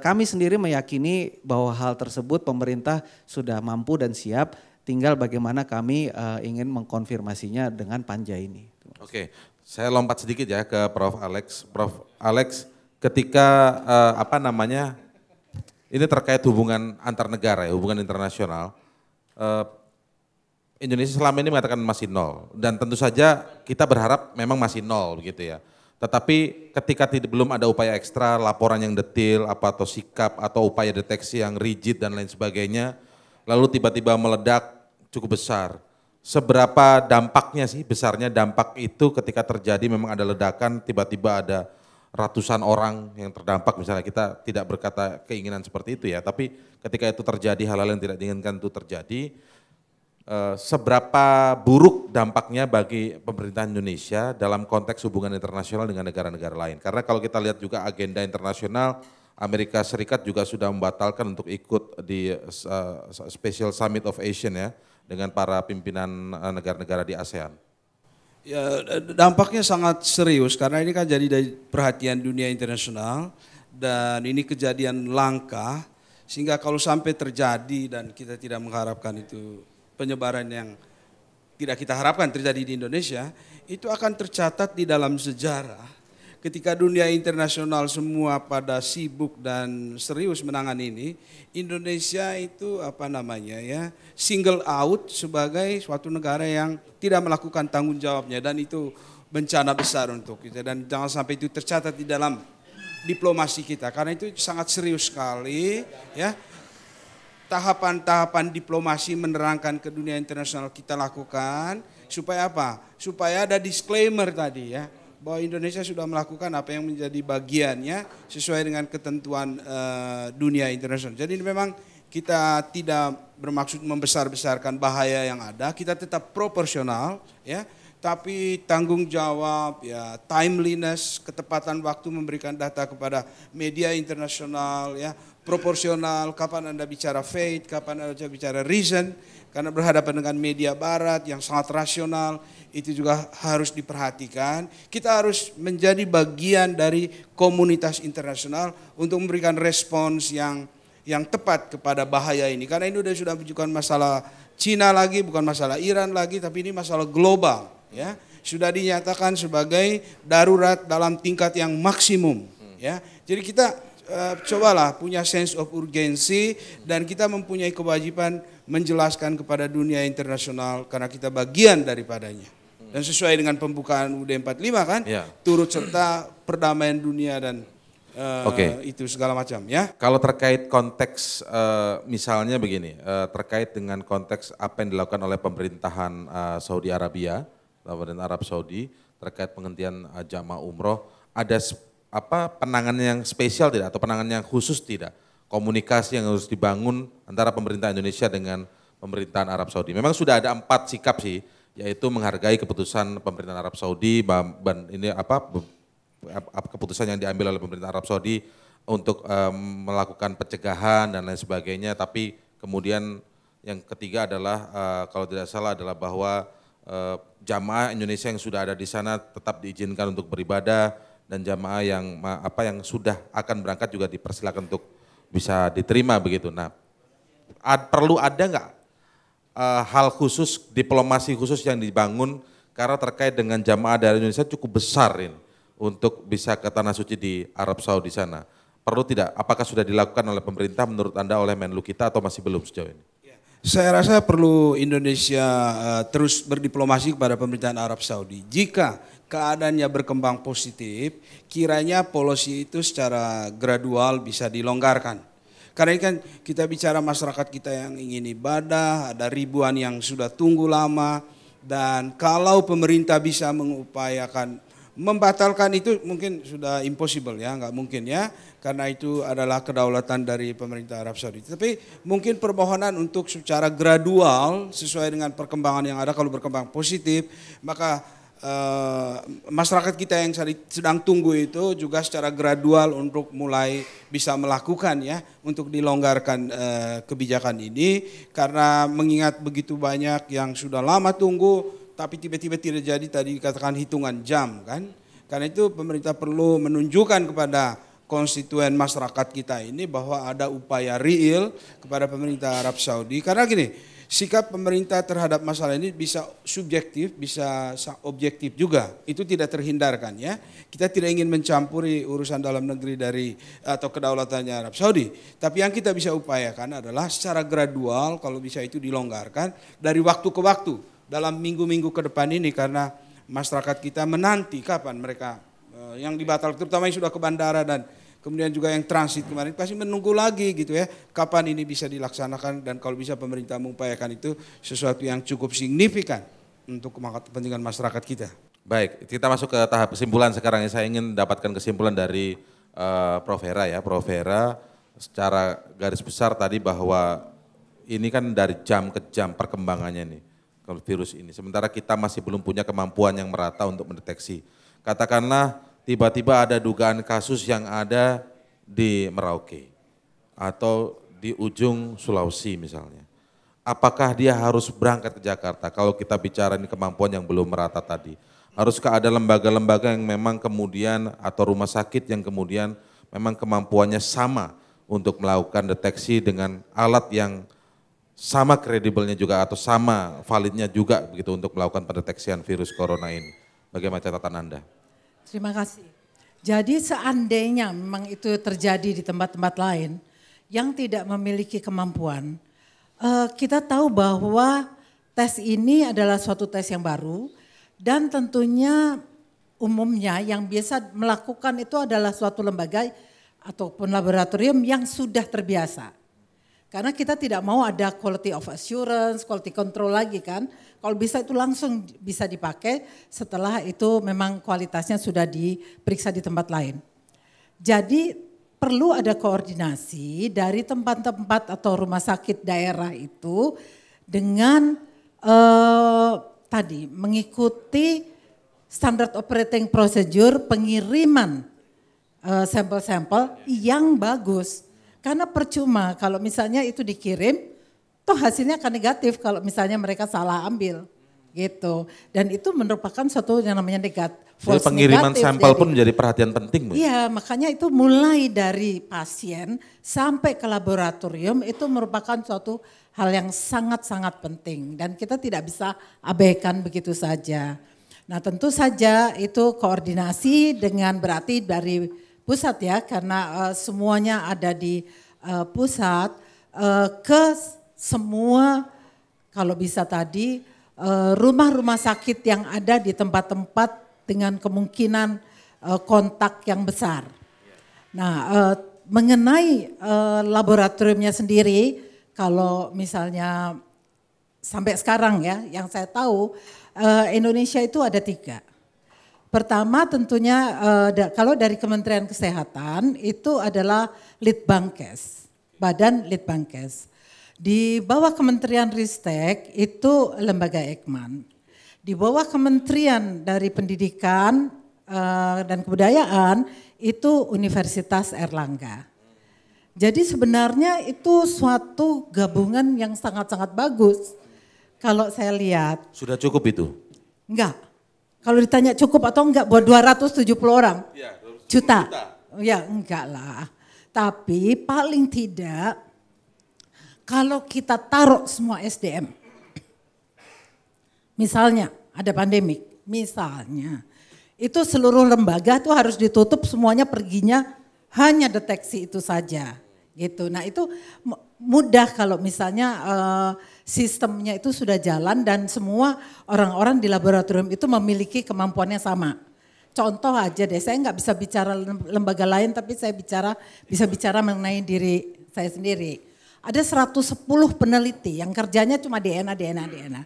Kami sendiri meyakini bahwa hal tersebut pemerintah sudah mampu dan siap tinggal bagaimana kami eh, ingin mengkonfirmasinya dengan panja ini. Oke, saya lompat sedikit ya ke Prof. Alex. Prof. Alex ketika eh, apa namanya ini terkait hubungan antar negara ya, hubungan internasional eh, Indonesia selama ini mengatakan masih nol dan tentu saja kita berharap memang masih nol begitu ya. Tetapi ketika tidak belum ada upaya ekstra, laporan yang detail, apa atau sikap atau upaya deteksi yang rigid dan lain sebagainya, lalu tiba-tiba meledak cukup besar. Seberapa dampaknya sih besarnya dampak itu ketika terjadi memang ada ledakan tiba-tiba ada ratusan orang yang terdampak misalnya kita tidak berkata keinginan seperti itu ya, tapi ketika itu terjadi hal-hal yang tidak diinginkan itu terjadi, Eh, seberapa buruk dampaknya bagi pemerintah Indonesia dalam konteks hubungan internasional dengan negara-negara lain. Karena kalau kita lihat juga agenda internasional, Amerika Serikat juga sudah membatalkan untuk ikut di uh, Special Summit of Asian ya dengan para pimpinan eh, negara-negara di ASEAN. Ya, dampaknya sangat serius karena ini kan jadi dari perhatian dunia internasional dan ini kejadian langka sehingga kalau sampai terjadi dan kita tidak mengharapkan itu penyebaran yang tidak kita harapkan terjadi di Indonesia, itu akan tercatat di dalam sejarah ketika dunia internasional semua pada sibuk dan serius menangan ini, Indonesia itu apa namanya ya single out sebagai suatu negara yang tidak melakukan tanggung jawabnya dan itu bencana besar untuk kita dan jangan sampai itu tercatat di dalam diplomasi kita karena itu sangat serius sekali ya tahapan-tahapan diplomasi menerangkan ke dunia internasional kita lakukan supaya apa? Supaya ada disclaimer tadi ya bahwa Indonesia sudah melakukan apa yang menjadi bagiannya sesuai dengan ketentuan uh, dunia internasional. Jadi memang kita tidak bermaksud membesar-besarkan bahaya yang ada, kita tetap proporsional ya tapi tanggung jawab, ya timeliness, ketepatan waktu memberikan data kepada media internasional, ya proporsional, kapan Anda bicara faith, kapan Anda bicara reason, karena berhadapan dengan media barat yang sangat rasional, itu juga harus diperhatikan. Kita harus menjadi bagian dari komunitas internasional untuk memberikan respons yang yang tepat kepada bahaya ini. Karena ini sudah menunjukkan masalah Cina lagi, bukan masalah Iran lagi, tapi ini masalah global ya sudah dinyatakan sebagai darurat dalam tingkat yang maksimum hmm. ya jadi kita uh, cobalah punya sense of urgency dan kita mempunyai kewajiban menjelaskan kepada dunia internasional karena kita bagian daripadanya hmm. dan sesuai dengan pembukaan UD 45 kan ya. turut serta perdamaian dunia dan uh, eh, okay. itu segala macam ya. Kalau terkait konteks uh, misalnya begini, uh, terkait dengan konteks apa yang dilakukan oleh pemerintahan uh, Saudi Arabia pemerintah Arab Saudi terkait penghentian eh, jamaah umroh. Ada apa penanganan yang spesial tidak atau penanganan yang khusus tidak? Komunikasi yang harus dibangun antara pemerintah Indonesia dengan pemerintahan Arab Saudi. Memang sudah ada empat sikap sih, yaitu menghargai keputusan pemerintah Arab Saudi, ini apa keputusan yang diambil oleh pemerintah Arab Saudi untuk um, melakukan pencegahan dan lain sebagainya. Tapi kemudian yang ketiga adalah uh, kalau tidak salah adalah bahwa Eh, jamaah Indonesia yang sudah ada di sana tetap diizinkan untuk beribadah dan jamaah yang apa yang sudah akan berangkat juga dipersilakan untuk bisa diterima begitu. Nah, ad, perlu ada nggak e, hal khusus diplomasi khusus yang dibangun karena terkait dengan jamaah dari Indonesia cukup besar ini untuk bisa ke tanah suci di Arab Saudi sana. Perlu tidak? Apakah sudah dilakukan oleh pemerintah menurut Anda oleh Menlu kita atau masih belum sejauh ini? Saya rasa perlu Indonesia uh, terus berdiplomasi kepada pemerintahan Arab Saudi. Jika keadaannya berkembang positif, kiranya polisi itu secara gradual bisa dilonggarkan. Karena ini kan kita bicara masyarakat kita yang ingin ibadah, ada ribuan yang sudah tunggu lama, dan kalau pemerintah bisa mengupayakan membatalkan itu mungkin sudah impossible ya, nggak mungkin ya, karena itu adalah kedaulatan dari pemerintah Arab Saudi. Tapi mungkin permohonan untuk secara gradual sesuai dengan perkembangan yang ada, kalau berkembang positif, maka eh, masyarakat kita yang sedang tunggu itu juga secara gradual untuk mulai bisa melakukan ya, untuk dilonggarkan eh, kebijakan ini, karena mengingat begitu banyak yang sudah lama tunggu tapi tiba-tiba tidak jadi tadi dikatakan hitungan jam kan. Karena itu pemerintah perlu menunjukkan kepada konstituen masyarakat kita ini bahwa ada upaya real kepada pemerintah Arab Saudi. Karena gini, sikap pemerintah terhadap masalah ini bisa subjektif, bisa objektif juga. Itu tidak terhindarkan ya. Kita tidak ingin mencampuri urusan dalam negeri dari atau kedaulatannya Arab Saudi. Tapi yang kita bisa upayakan adalah secara gradual kalau bisa itu dilonggarkan dari waktu ke waktu dalam minggu-minggu ke depan ini karena masyarakat kita menanti kapan mereka eh, yang dibatalkan terutama yang sudah ke bandara dan kemudian juga yang transit kemarin pasti menunggu lagi gitu ya kapan ini bisa dilaksanakan dan kalau bisa pemerintah mengupayakan itu sesuatu yang cukup signifikan untuk kepentingan masyarakat kita. Baik, kita masuk ke tahap kesimpulan sekarang ya. Saya ingin dapatkan kesimpulan dari uh, Prof Hera ya. Prof Hera secara garis besar tadi bahwa ini kan dari jam ke jam perkembangannya nih kalau virus ini. Sementara kita masih belum punya kemampuan yang merata untuk mendeteksi. Katakanlah tiba-tiba ada dugaan kasus yang ada di Merauke atau di ujung Sulawesi misalnya. Apakah dia harus berangkat ke Jakarta kalau kita bicara ini kemampuan yang belum merata tadi? Haruskah ada lembaga-lembaga yang memang kemudian atau rumah sakit yang kemudian memang kemampuannya sama untuk melakukan deteksi dengan alat yang sama kredibelnya juga atau sama validnya juga begitu untuk melakukan pendeteksian virus corona ini. Bagaimana catatan Anda? Terima kasih. Jadi seandainya memang itu terjadi di tempat-tempat lain yang tidak memiliki kemampuan, eh, kita tahu bahwa tes ini adalah suatu tes yang baru dan tentunya umumnya yang biasa melakukan itu adalah suatu lembaga ataupun laboratorium yang sudah terbiasa. Karena kita tidak mau ada quality of assurance, quality control lagi kan. Kalau bisa itu langsung bisa dipakai setelah itu memang kualitasnya sudah diperiksa di tempat lain. Jadi perlu ada koordinasi dari tempat-tempat atau rumah sakit daerah itu dengan eh, tadi mengikuti standar operating procedure pengiriman eh, sampel-sampel eh, yang bagus karena percuma kalau misalnya itu dikirim, toh hasilnya akan negatif kalau misalnya mereka salah ambil gitu. Dan itu merupakan suatu yang namanya negat, false pengiriman negatif. pengiriman sampel pun menjadi perhatian penting. Bu. Iya, makanya itu mulai dari pasien sampai ke laboratorium itu merupakan suatu hal yang sangat-sangat penting. Dan kita tidak bisa abaikan begitu saja. Nah tentu saja itu koordinasi dengan berarti dari pusat ya karena uh, semuanya ada di uh, pusat uh, ke semua kalau bisa tadi rumah-rumah sakit yang ada di tempat-tempat dengan kemungkinan kontak yang besar. Nah, mengenai laboratoriumnya sendiri, kalau misalnya sampai sekarang ya, yang saya tahu Indonesia itu ada tiga. Pertama tentunya eh, kalau dari Kementerian Kesehatan itu adalah Litbangkes, Badan Litbangkes. Di bawah Kementerian Ristek itu lembaga Ekman. Di bawah Kementerian dari Pendidikan eh, dan Kebudayaan itu Universitas Erlangga. Jadi sebenarnya itu suatu gabungan yang sangat-sangat bagus kalau saya lihat. Sudah cukup itu? Enggak kalau ditanya cukup atau enggak buat 270 orang? Ya, 270 juta. juta. Ya, enggak lah. Tapi paling tidak kalau kita taruh semua SDM. Misalnya ada pandemik, misalnya. Itu seluruh lembaga tuh harus ditutup semuanya perginya hanya deteksi itu saja. Gitu. Nah, itu mudah kalau misalnya uh, sistemnya itu sudah jalan dan semua orang-orang di laboratorium itu memiliki kemampuannya sama. Contoh aja deh, saya nggak bisa bicara lembaga lain tapi saya bicara bisa bicara mengenai diri saya sendiri. Ada 110 peneliti yang kerjanya cuma DNA, DNA, DNA.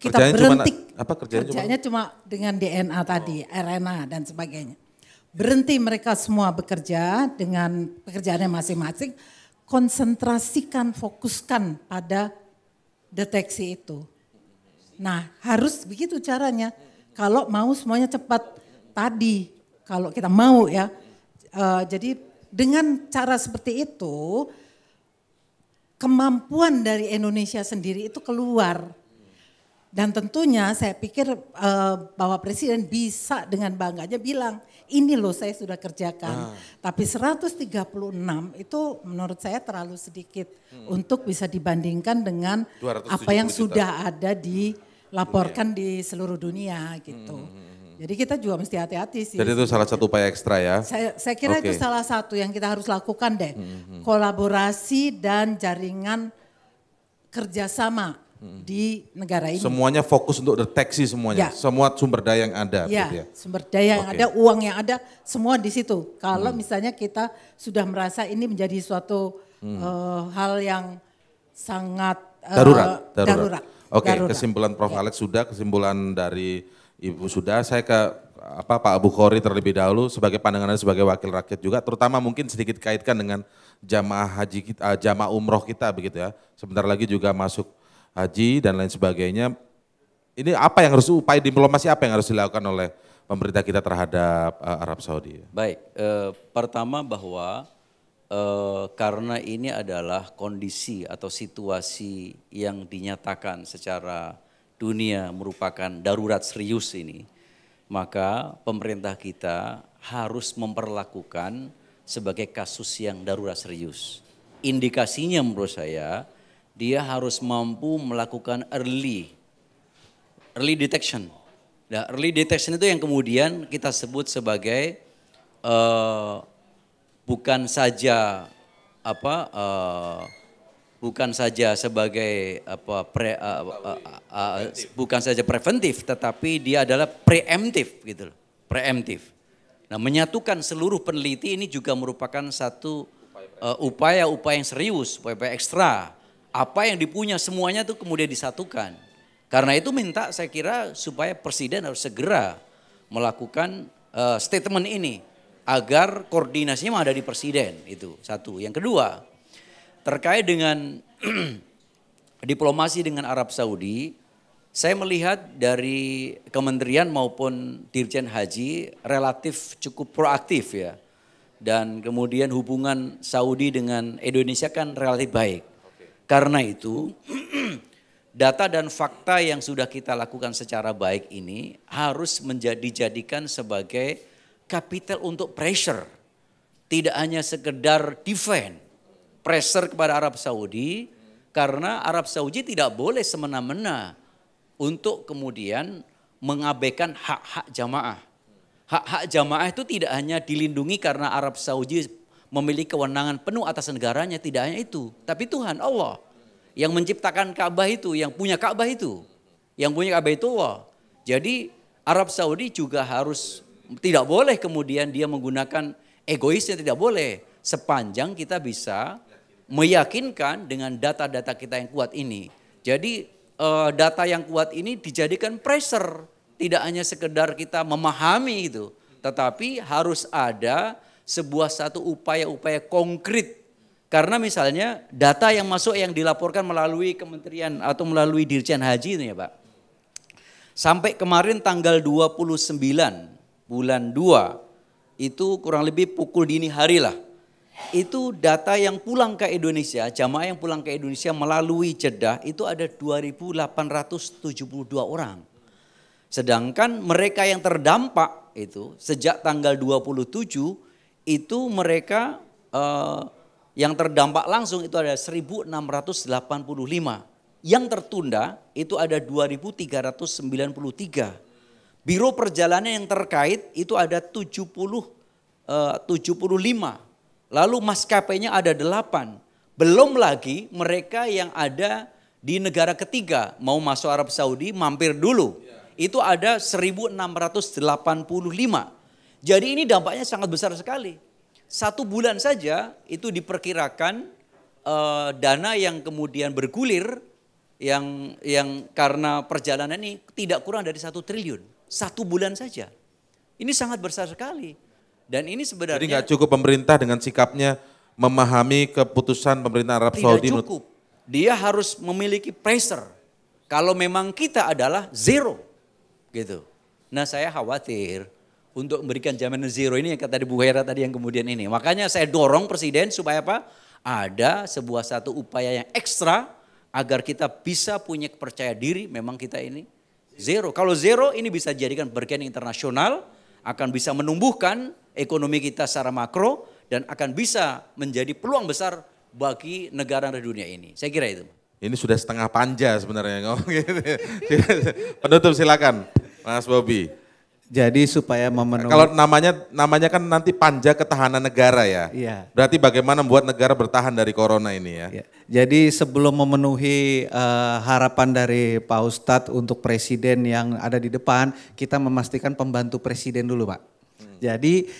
Kita kerjanya berhenti. Cuma, apa kerjanya, kerjanya cuma, cuma dengan DNA tadi, oh. RNA dan sebagainya berhenti mereka semua bekerja dengan pekerjaannya masing-masing, konsentrasikan, fokuskan pada deteksi itu. Nah, harus begitu caranya. Kalau mau semuanya cepat tadi, kalau kita mau ya. E, jadi dengan cara seperti itu, kemampuan dari Indonesia sendiri itu keluar. Dan tentunya saya pikir uh, bahwa Presiden bisa dengan bangganya bilang, ini loh saya sudah kerjakan. Ah. Tapi 136 itu menurut saya terlalu sedikit hmm. untuk bisa dibandingkan dengan apa yang juta. sudah ada dilaporkan dunia. di seluruh dunia gitu. Hmm, hmm, hmm, hmm. Jadi kita juga mesti hati-hati sih. Jadi itu salah satu upaya ekstra ya? Saya, saya kira okay. itu salah satu yang kita harus lakukan deh. Hmm. Kolaborasi dan jaringan kerjasama di negara ini. Semuanya fokus untuk deteksi semuanya, ya. semua sumber daya yang ada. Ya, ya. sumber daya yang okay. ada, uang yang ada, semua di situ. Kalau hmm. misalnya kita sudah merasa ini menjadi suatu hmm. uh, hal yang sangat uh, darurat, darurat. darurat. Oke, okay, kesimpulan Prof. Ya. Alex sudah, kesimpulan dari Ibu sudah. Saya ke apa Pak Abu Khori terlebih dahulu sebagai pandangan sebagai wakil rakyat juga, terutama mungkin sedikit kaitkan dengan jamaah haji kita, eh, jamaah umroh kita begitu ya. Sebentar lagi juga masuk haji dan lain sebagainya. Ini apa yang harus upaya diplomasi apa yang harus dilakukan oleh pemerintah kita terhadap uh, Arab Saudi? Baik, eh, pertama bahwa eh, karena ini adalah kondisi atau situasi yang dinyatakan secara dunia merupakan darurat serius ini, maka pemerintah kita harus memperlakukan sebagai kasus yang darurat serius. Indikasinya menurut saya dia harus mampu melakukan early early detection. Nah, early detection itu yang kemudian kita sebut sebagai uh, bukan saja apa uh, bukan saja sebagai apa pre, uh, uh, uh, uh, bukan saja preventif tetapi dia adalah preemptif gitu loh. Preemptif. Nah, menyatukan seluruh peneliti ini juga merupakan satu upaya-upaya uh, yang serius, upaya-upaya ekstra apa yang dipunya semuanya itu kemudian disatukan. Karena itu minta saya kira supaya presiden harus segera melakukan uh, statement ini agar koordinasinya ada di presiden itu satu. Yang kedua terkait dengan diplomasi dengan Arab Saudi, saya melihat dari kementerian maupun Dirjen Haji relatif cukup proaktif ya. Dan kemudian hubungan Saudi dengan Indonesia kan relatif baik. Karena itu, data dan fakta yang sudah kita lakukan secara baik ini harus menjadi jadikan sebagai kapital untuk pressure. Tidak hanya sekedar defend, pressure kepada Arab Saudi karena Arab Saudi tidak boleh semena-mena untuk kemudian mengabaikan hak-hak jamaah. Hak-hak jamaah itu tidak hanya dilindungi karena Arab Saudi memiliki kewenangan penuh atas negaranya tidak hanya itu, tapi Tuhan Allah yang menciptakan Ka'bah itu, yang punya Ka'bah itu, yang punya Ka'bah itu Allah. Jadi Arab Saudi juga harus tidak boleh kemudian dia menggunakan egoisnya tidak boleh sepanjang kita bisa meyakinkan dengan data-data kita yang kuat ini. Jadi eh, data yang kuat ini dijadikan pressure tidak hanya sekedar kita memahami itu, tetapi harus ada sebuah satu upaya-upaya konkret. Karena misalnya data yang masuk yang dilaporkan melalui kementerian atau melalui Dirjen Haji ini ya Pak. Sampai kemarin tanggal 29 bulan 2 itu kurang lebih pukul dini hari lah. Itu data yang pulang ke Indonesia, jamaah yang pulang ke Indonesia melalui Jeddah itu ada 2.872 orang. Sedangkan mereka yang terdampak itu sejak tanggal 27 itu mereka uh, yang terdampak langsung itu ada 1685. Yang tertunda itu ada 2393. Biro perjalanan yang terkait itu ada 70 uh, 75. Lalu maskapainya ada 8. Belum lagi mereka yang ada di negara ketiga mau masuk Arab Saudi mampir dulu. Ya. Itu ada 1685. Jadi ini dampaknya sangat besar sekali. Satu bulan saja itu diperkirakan uh, dana yang kemudian bergulir yang yang karena perjalanan ini tidak kurang dari satu triliun satu bulan saja. Ini sangat besar sekali. Dan ini sebenarnya jadi nggak cukup pemerintah dengan sikapnya memahami keputusan pemerintah Arab tidak Saudi. Tidak cukup. Dia harus memiliki pressure. Kalau memang kita adalah zero, gitu. Nah saya khawatir untuk memberikan jaminan zero ini yang kata di Bu Hera tadi yang kemudian ini. Makanya saya dorong presiden supaya apa? Ada sebuah satu upaya yang ekstra agar kita bisa punya kepercaya diri memang kita ini zero. Kalau zero ini bisa jadikan bergen internasional akan bisa menumbuhkan ekonomi kita secara makro dan akan bisa menjadi peluang besar bagi negara di dunia ini. Saya kira itu. Ini sudah setengah panja sebenarnya. Penutup silakan Mas Bobi. Jadi supaya memenuhi nah, Kalau namanya namanya kan nanti panja ketahanan negara ya. Iya. Berarti bagaimana membuat negara bertahan dari corona ini ya. Iya. Jadi sebelum memenuhi uh, harapan dari Pak Ustadz untuk presiden yang ada di depan, kita memastikan pembantu presiden dulu, Pak. Hmm. Jadi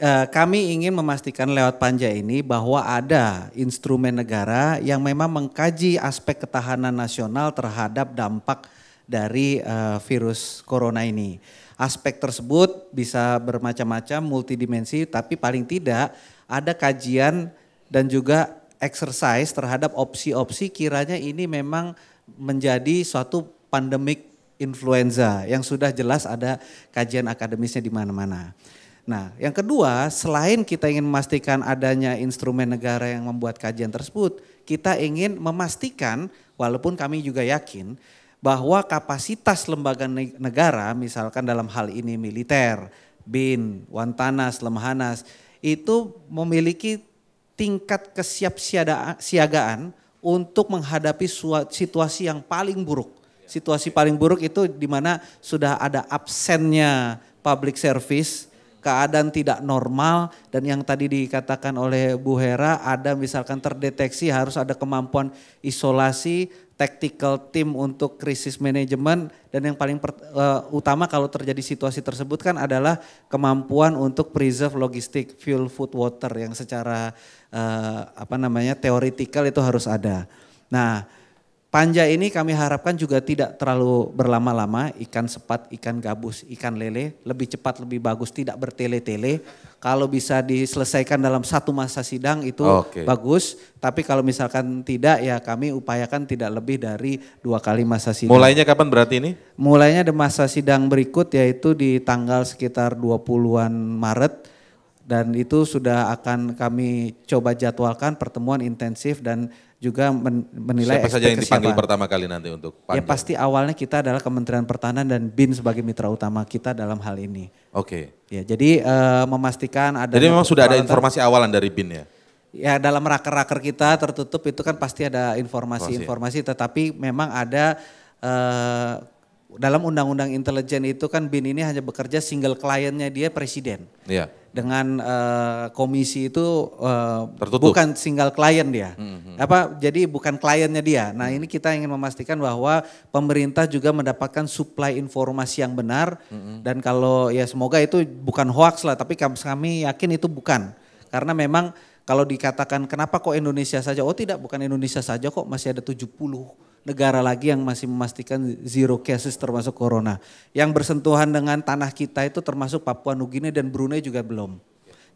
uh, kami ingin memastikan lewat panja ini bahwa ada instrumen negara yang memang mengkaji aspek ketahanan nasional terhadap dampak dari uh, virus corona ini. Aspek tersebut bisa bermacam-macam, multidimensi, tapi paling tidak ada kajian dan juga exercise terhadap opsi-opsi kiranya ini memang menjadi suatu pandemik influenza yang sudah jelas ada kajian akademisnya di mana-mana. Nah, yang kedua, selain kita ingin memastikan adanya instrumen negara yang membuat kajian tersebut, kita ingin memastikan, walaupun kami juga yakin, bahwa kapasitas lembaga negara misalkan dalam hal ini militer, BIN, Wantanas, Lemhanas itu memiliki tingkat kesiapsiagaan untuk menghadapi situasi yang paling buruk. Ya. Situasi paling buruk itu di mana sudah ada absennya public service, keadaan tidak normal dan yang tadi dikatakan oleh Bu Hera ada misalkan terdeteksi harus ada kemampuan isolasi, tactical team untuk krisis manajemen dan yang paling per, uh, utama kalau terjadi situasi tersebut kan adalah kemampuan untuk preserve logistik fuel food water yang secara uh, apa namanya teoritikal itu harus ada. Nah, panja ini kami harapkan juga tidak terlalu berlama-lama ikan sepat, ikan gabus, ikan lele lebih cepat lebih bagus tidak bertele-tele kalau bisa diselesaikan dalam satu masa sidang itu okay. bagus. Tapi kalau misalkan tidak ya kami upayakan tidak lebih dari dua kali masa sidang. Mulainya kapan berarti ini? Mulainya di masa sidang berikut yaitu di tanggal sekitar 20-an Maret dan itu sudah akan kami coba jadwalkan pertemuan intensif dan juga menilai siapa saja yang dipanggil siapa. pertama kali nanti untuk panjang. Ya pasti awalnya kita adalah Kementerian Pertahanan dan BIN sebagai mitra utama kita dalam hal ini. Oke. Okay. Ya jadi uh, memastikan ada. Jadi memang sudah ada informasi awalan dari BIN ya. Ya dalam raker-raker kita tertutup itu kan pasti ada informasi-informasi, tetapi memang ada uh, dalam undang-undang intelijen itu kan BIN ini hanya bekerja single kliennya dia presiden. Iya. Dengan uh, komisi itu uh, bukan single klien dia. Hmm, hmm, hmm, Apa jadi bukan kliennya dia. Nah, hmm. ini kita ingin memastikan bahwa pemerintah juga mendapatkan supply informasi yang benar hmm, dan kalau ya semoga itu bukan hoax lah, tapi kami yakin itu bukan. Karena memang kalau dikatakan kenapa kok Indonesia saja? Oh, tidak bukan Indonesia saja kok, masih ada 70 negara lagi yang masih memastikan zero cases termasuk corona. Yang bersentuhan dengan tanah kita itu termasuk Papua Nugini dan Brunei juga belum.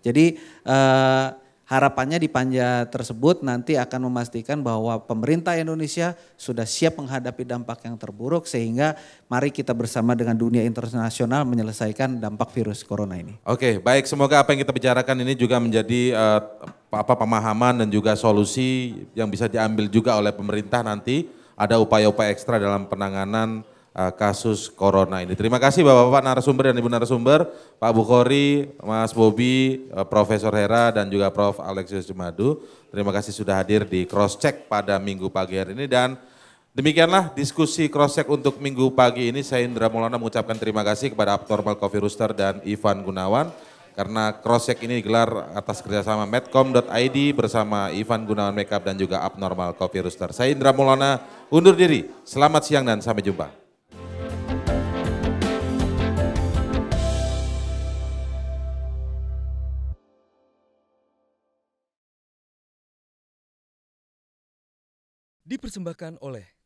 Jadi eh, harapannya di panja tersebut nanti akan memastikan bahwa pemerintah Indonesia sudah siap menghadapi dampak yang terburuk sehingga mari kita bersama dengan dunia internasional menyelesaikan dampak virus corona ini. Oke, baik semoga apa yang kita bicarakan ini juga menjadi eh, apa pemahaman dan juga solusi yang bisa diambil juga oleh pemerintah nanti ada upaya-upaya ekstra dalam penanganan uh, kasus corona ini. Terima kasih Bapak-bapak narasumber dan Ibu narasumber, Pak Bukhori, Mas Bobi, uh, Profesor Hera dan juga Prof Alexius Jumadu. Terima kasih sudah hadir di cross check pada minggu pagi hari ini dan Demikianlah diskusi Cross Check untuk minggu pagi ini. Saya Indra Maulana mengucapkan terima kasih kepada aktor Coffee Rooster dan Ivan Gunawan karena cross-check ini digelar atas kerjasama medcom.id bersama Ivan Gunawan Makeup dan juga Abnormal Coffee Rooster. Saya Indra Mulana undur diri. Selamat siang dan sampai jumpa. Dipersembahkan oleh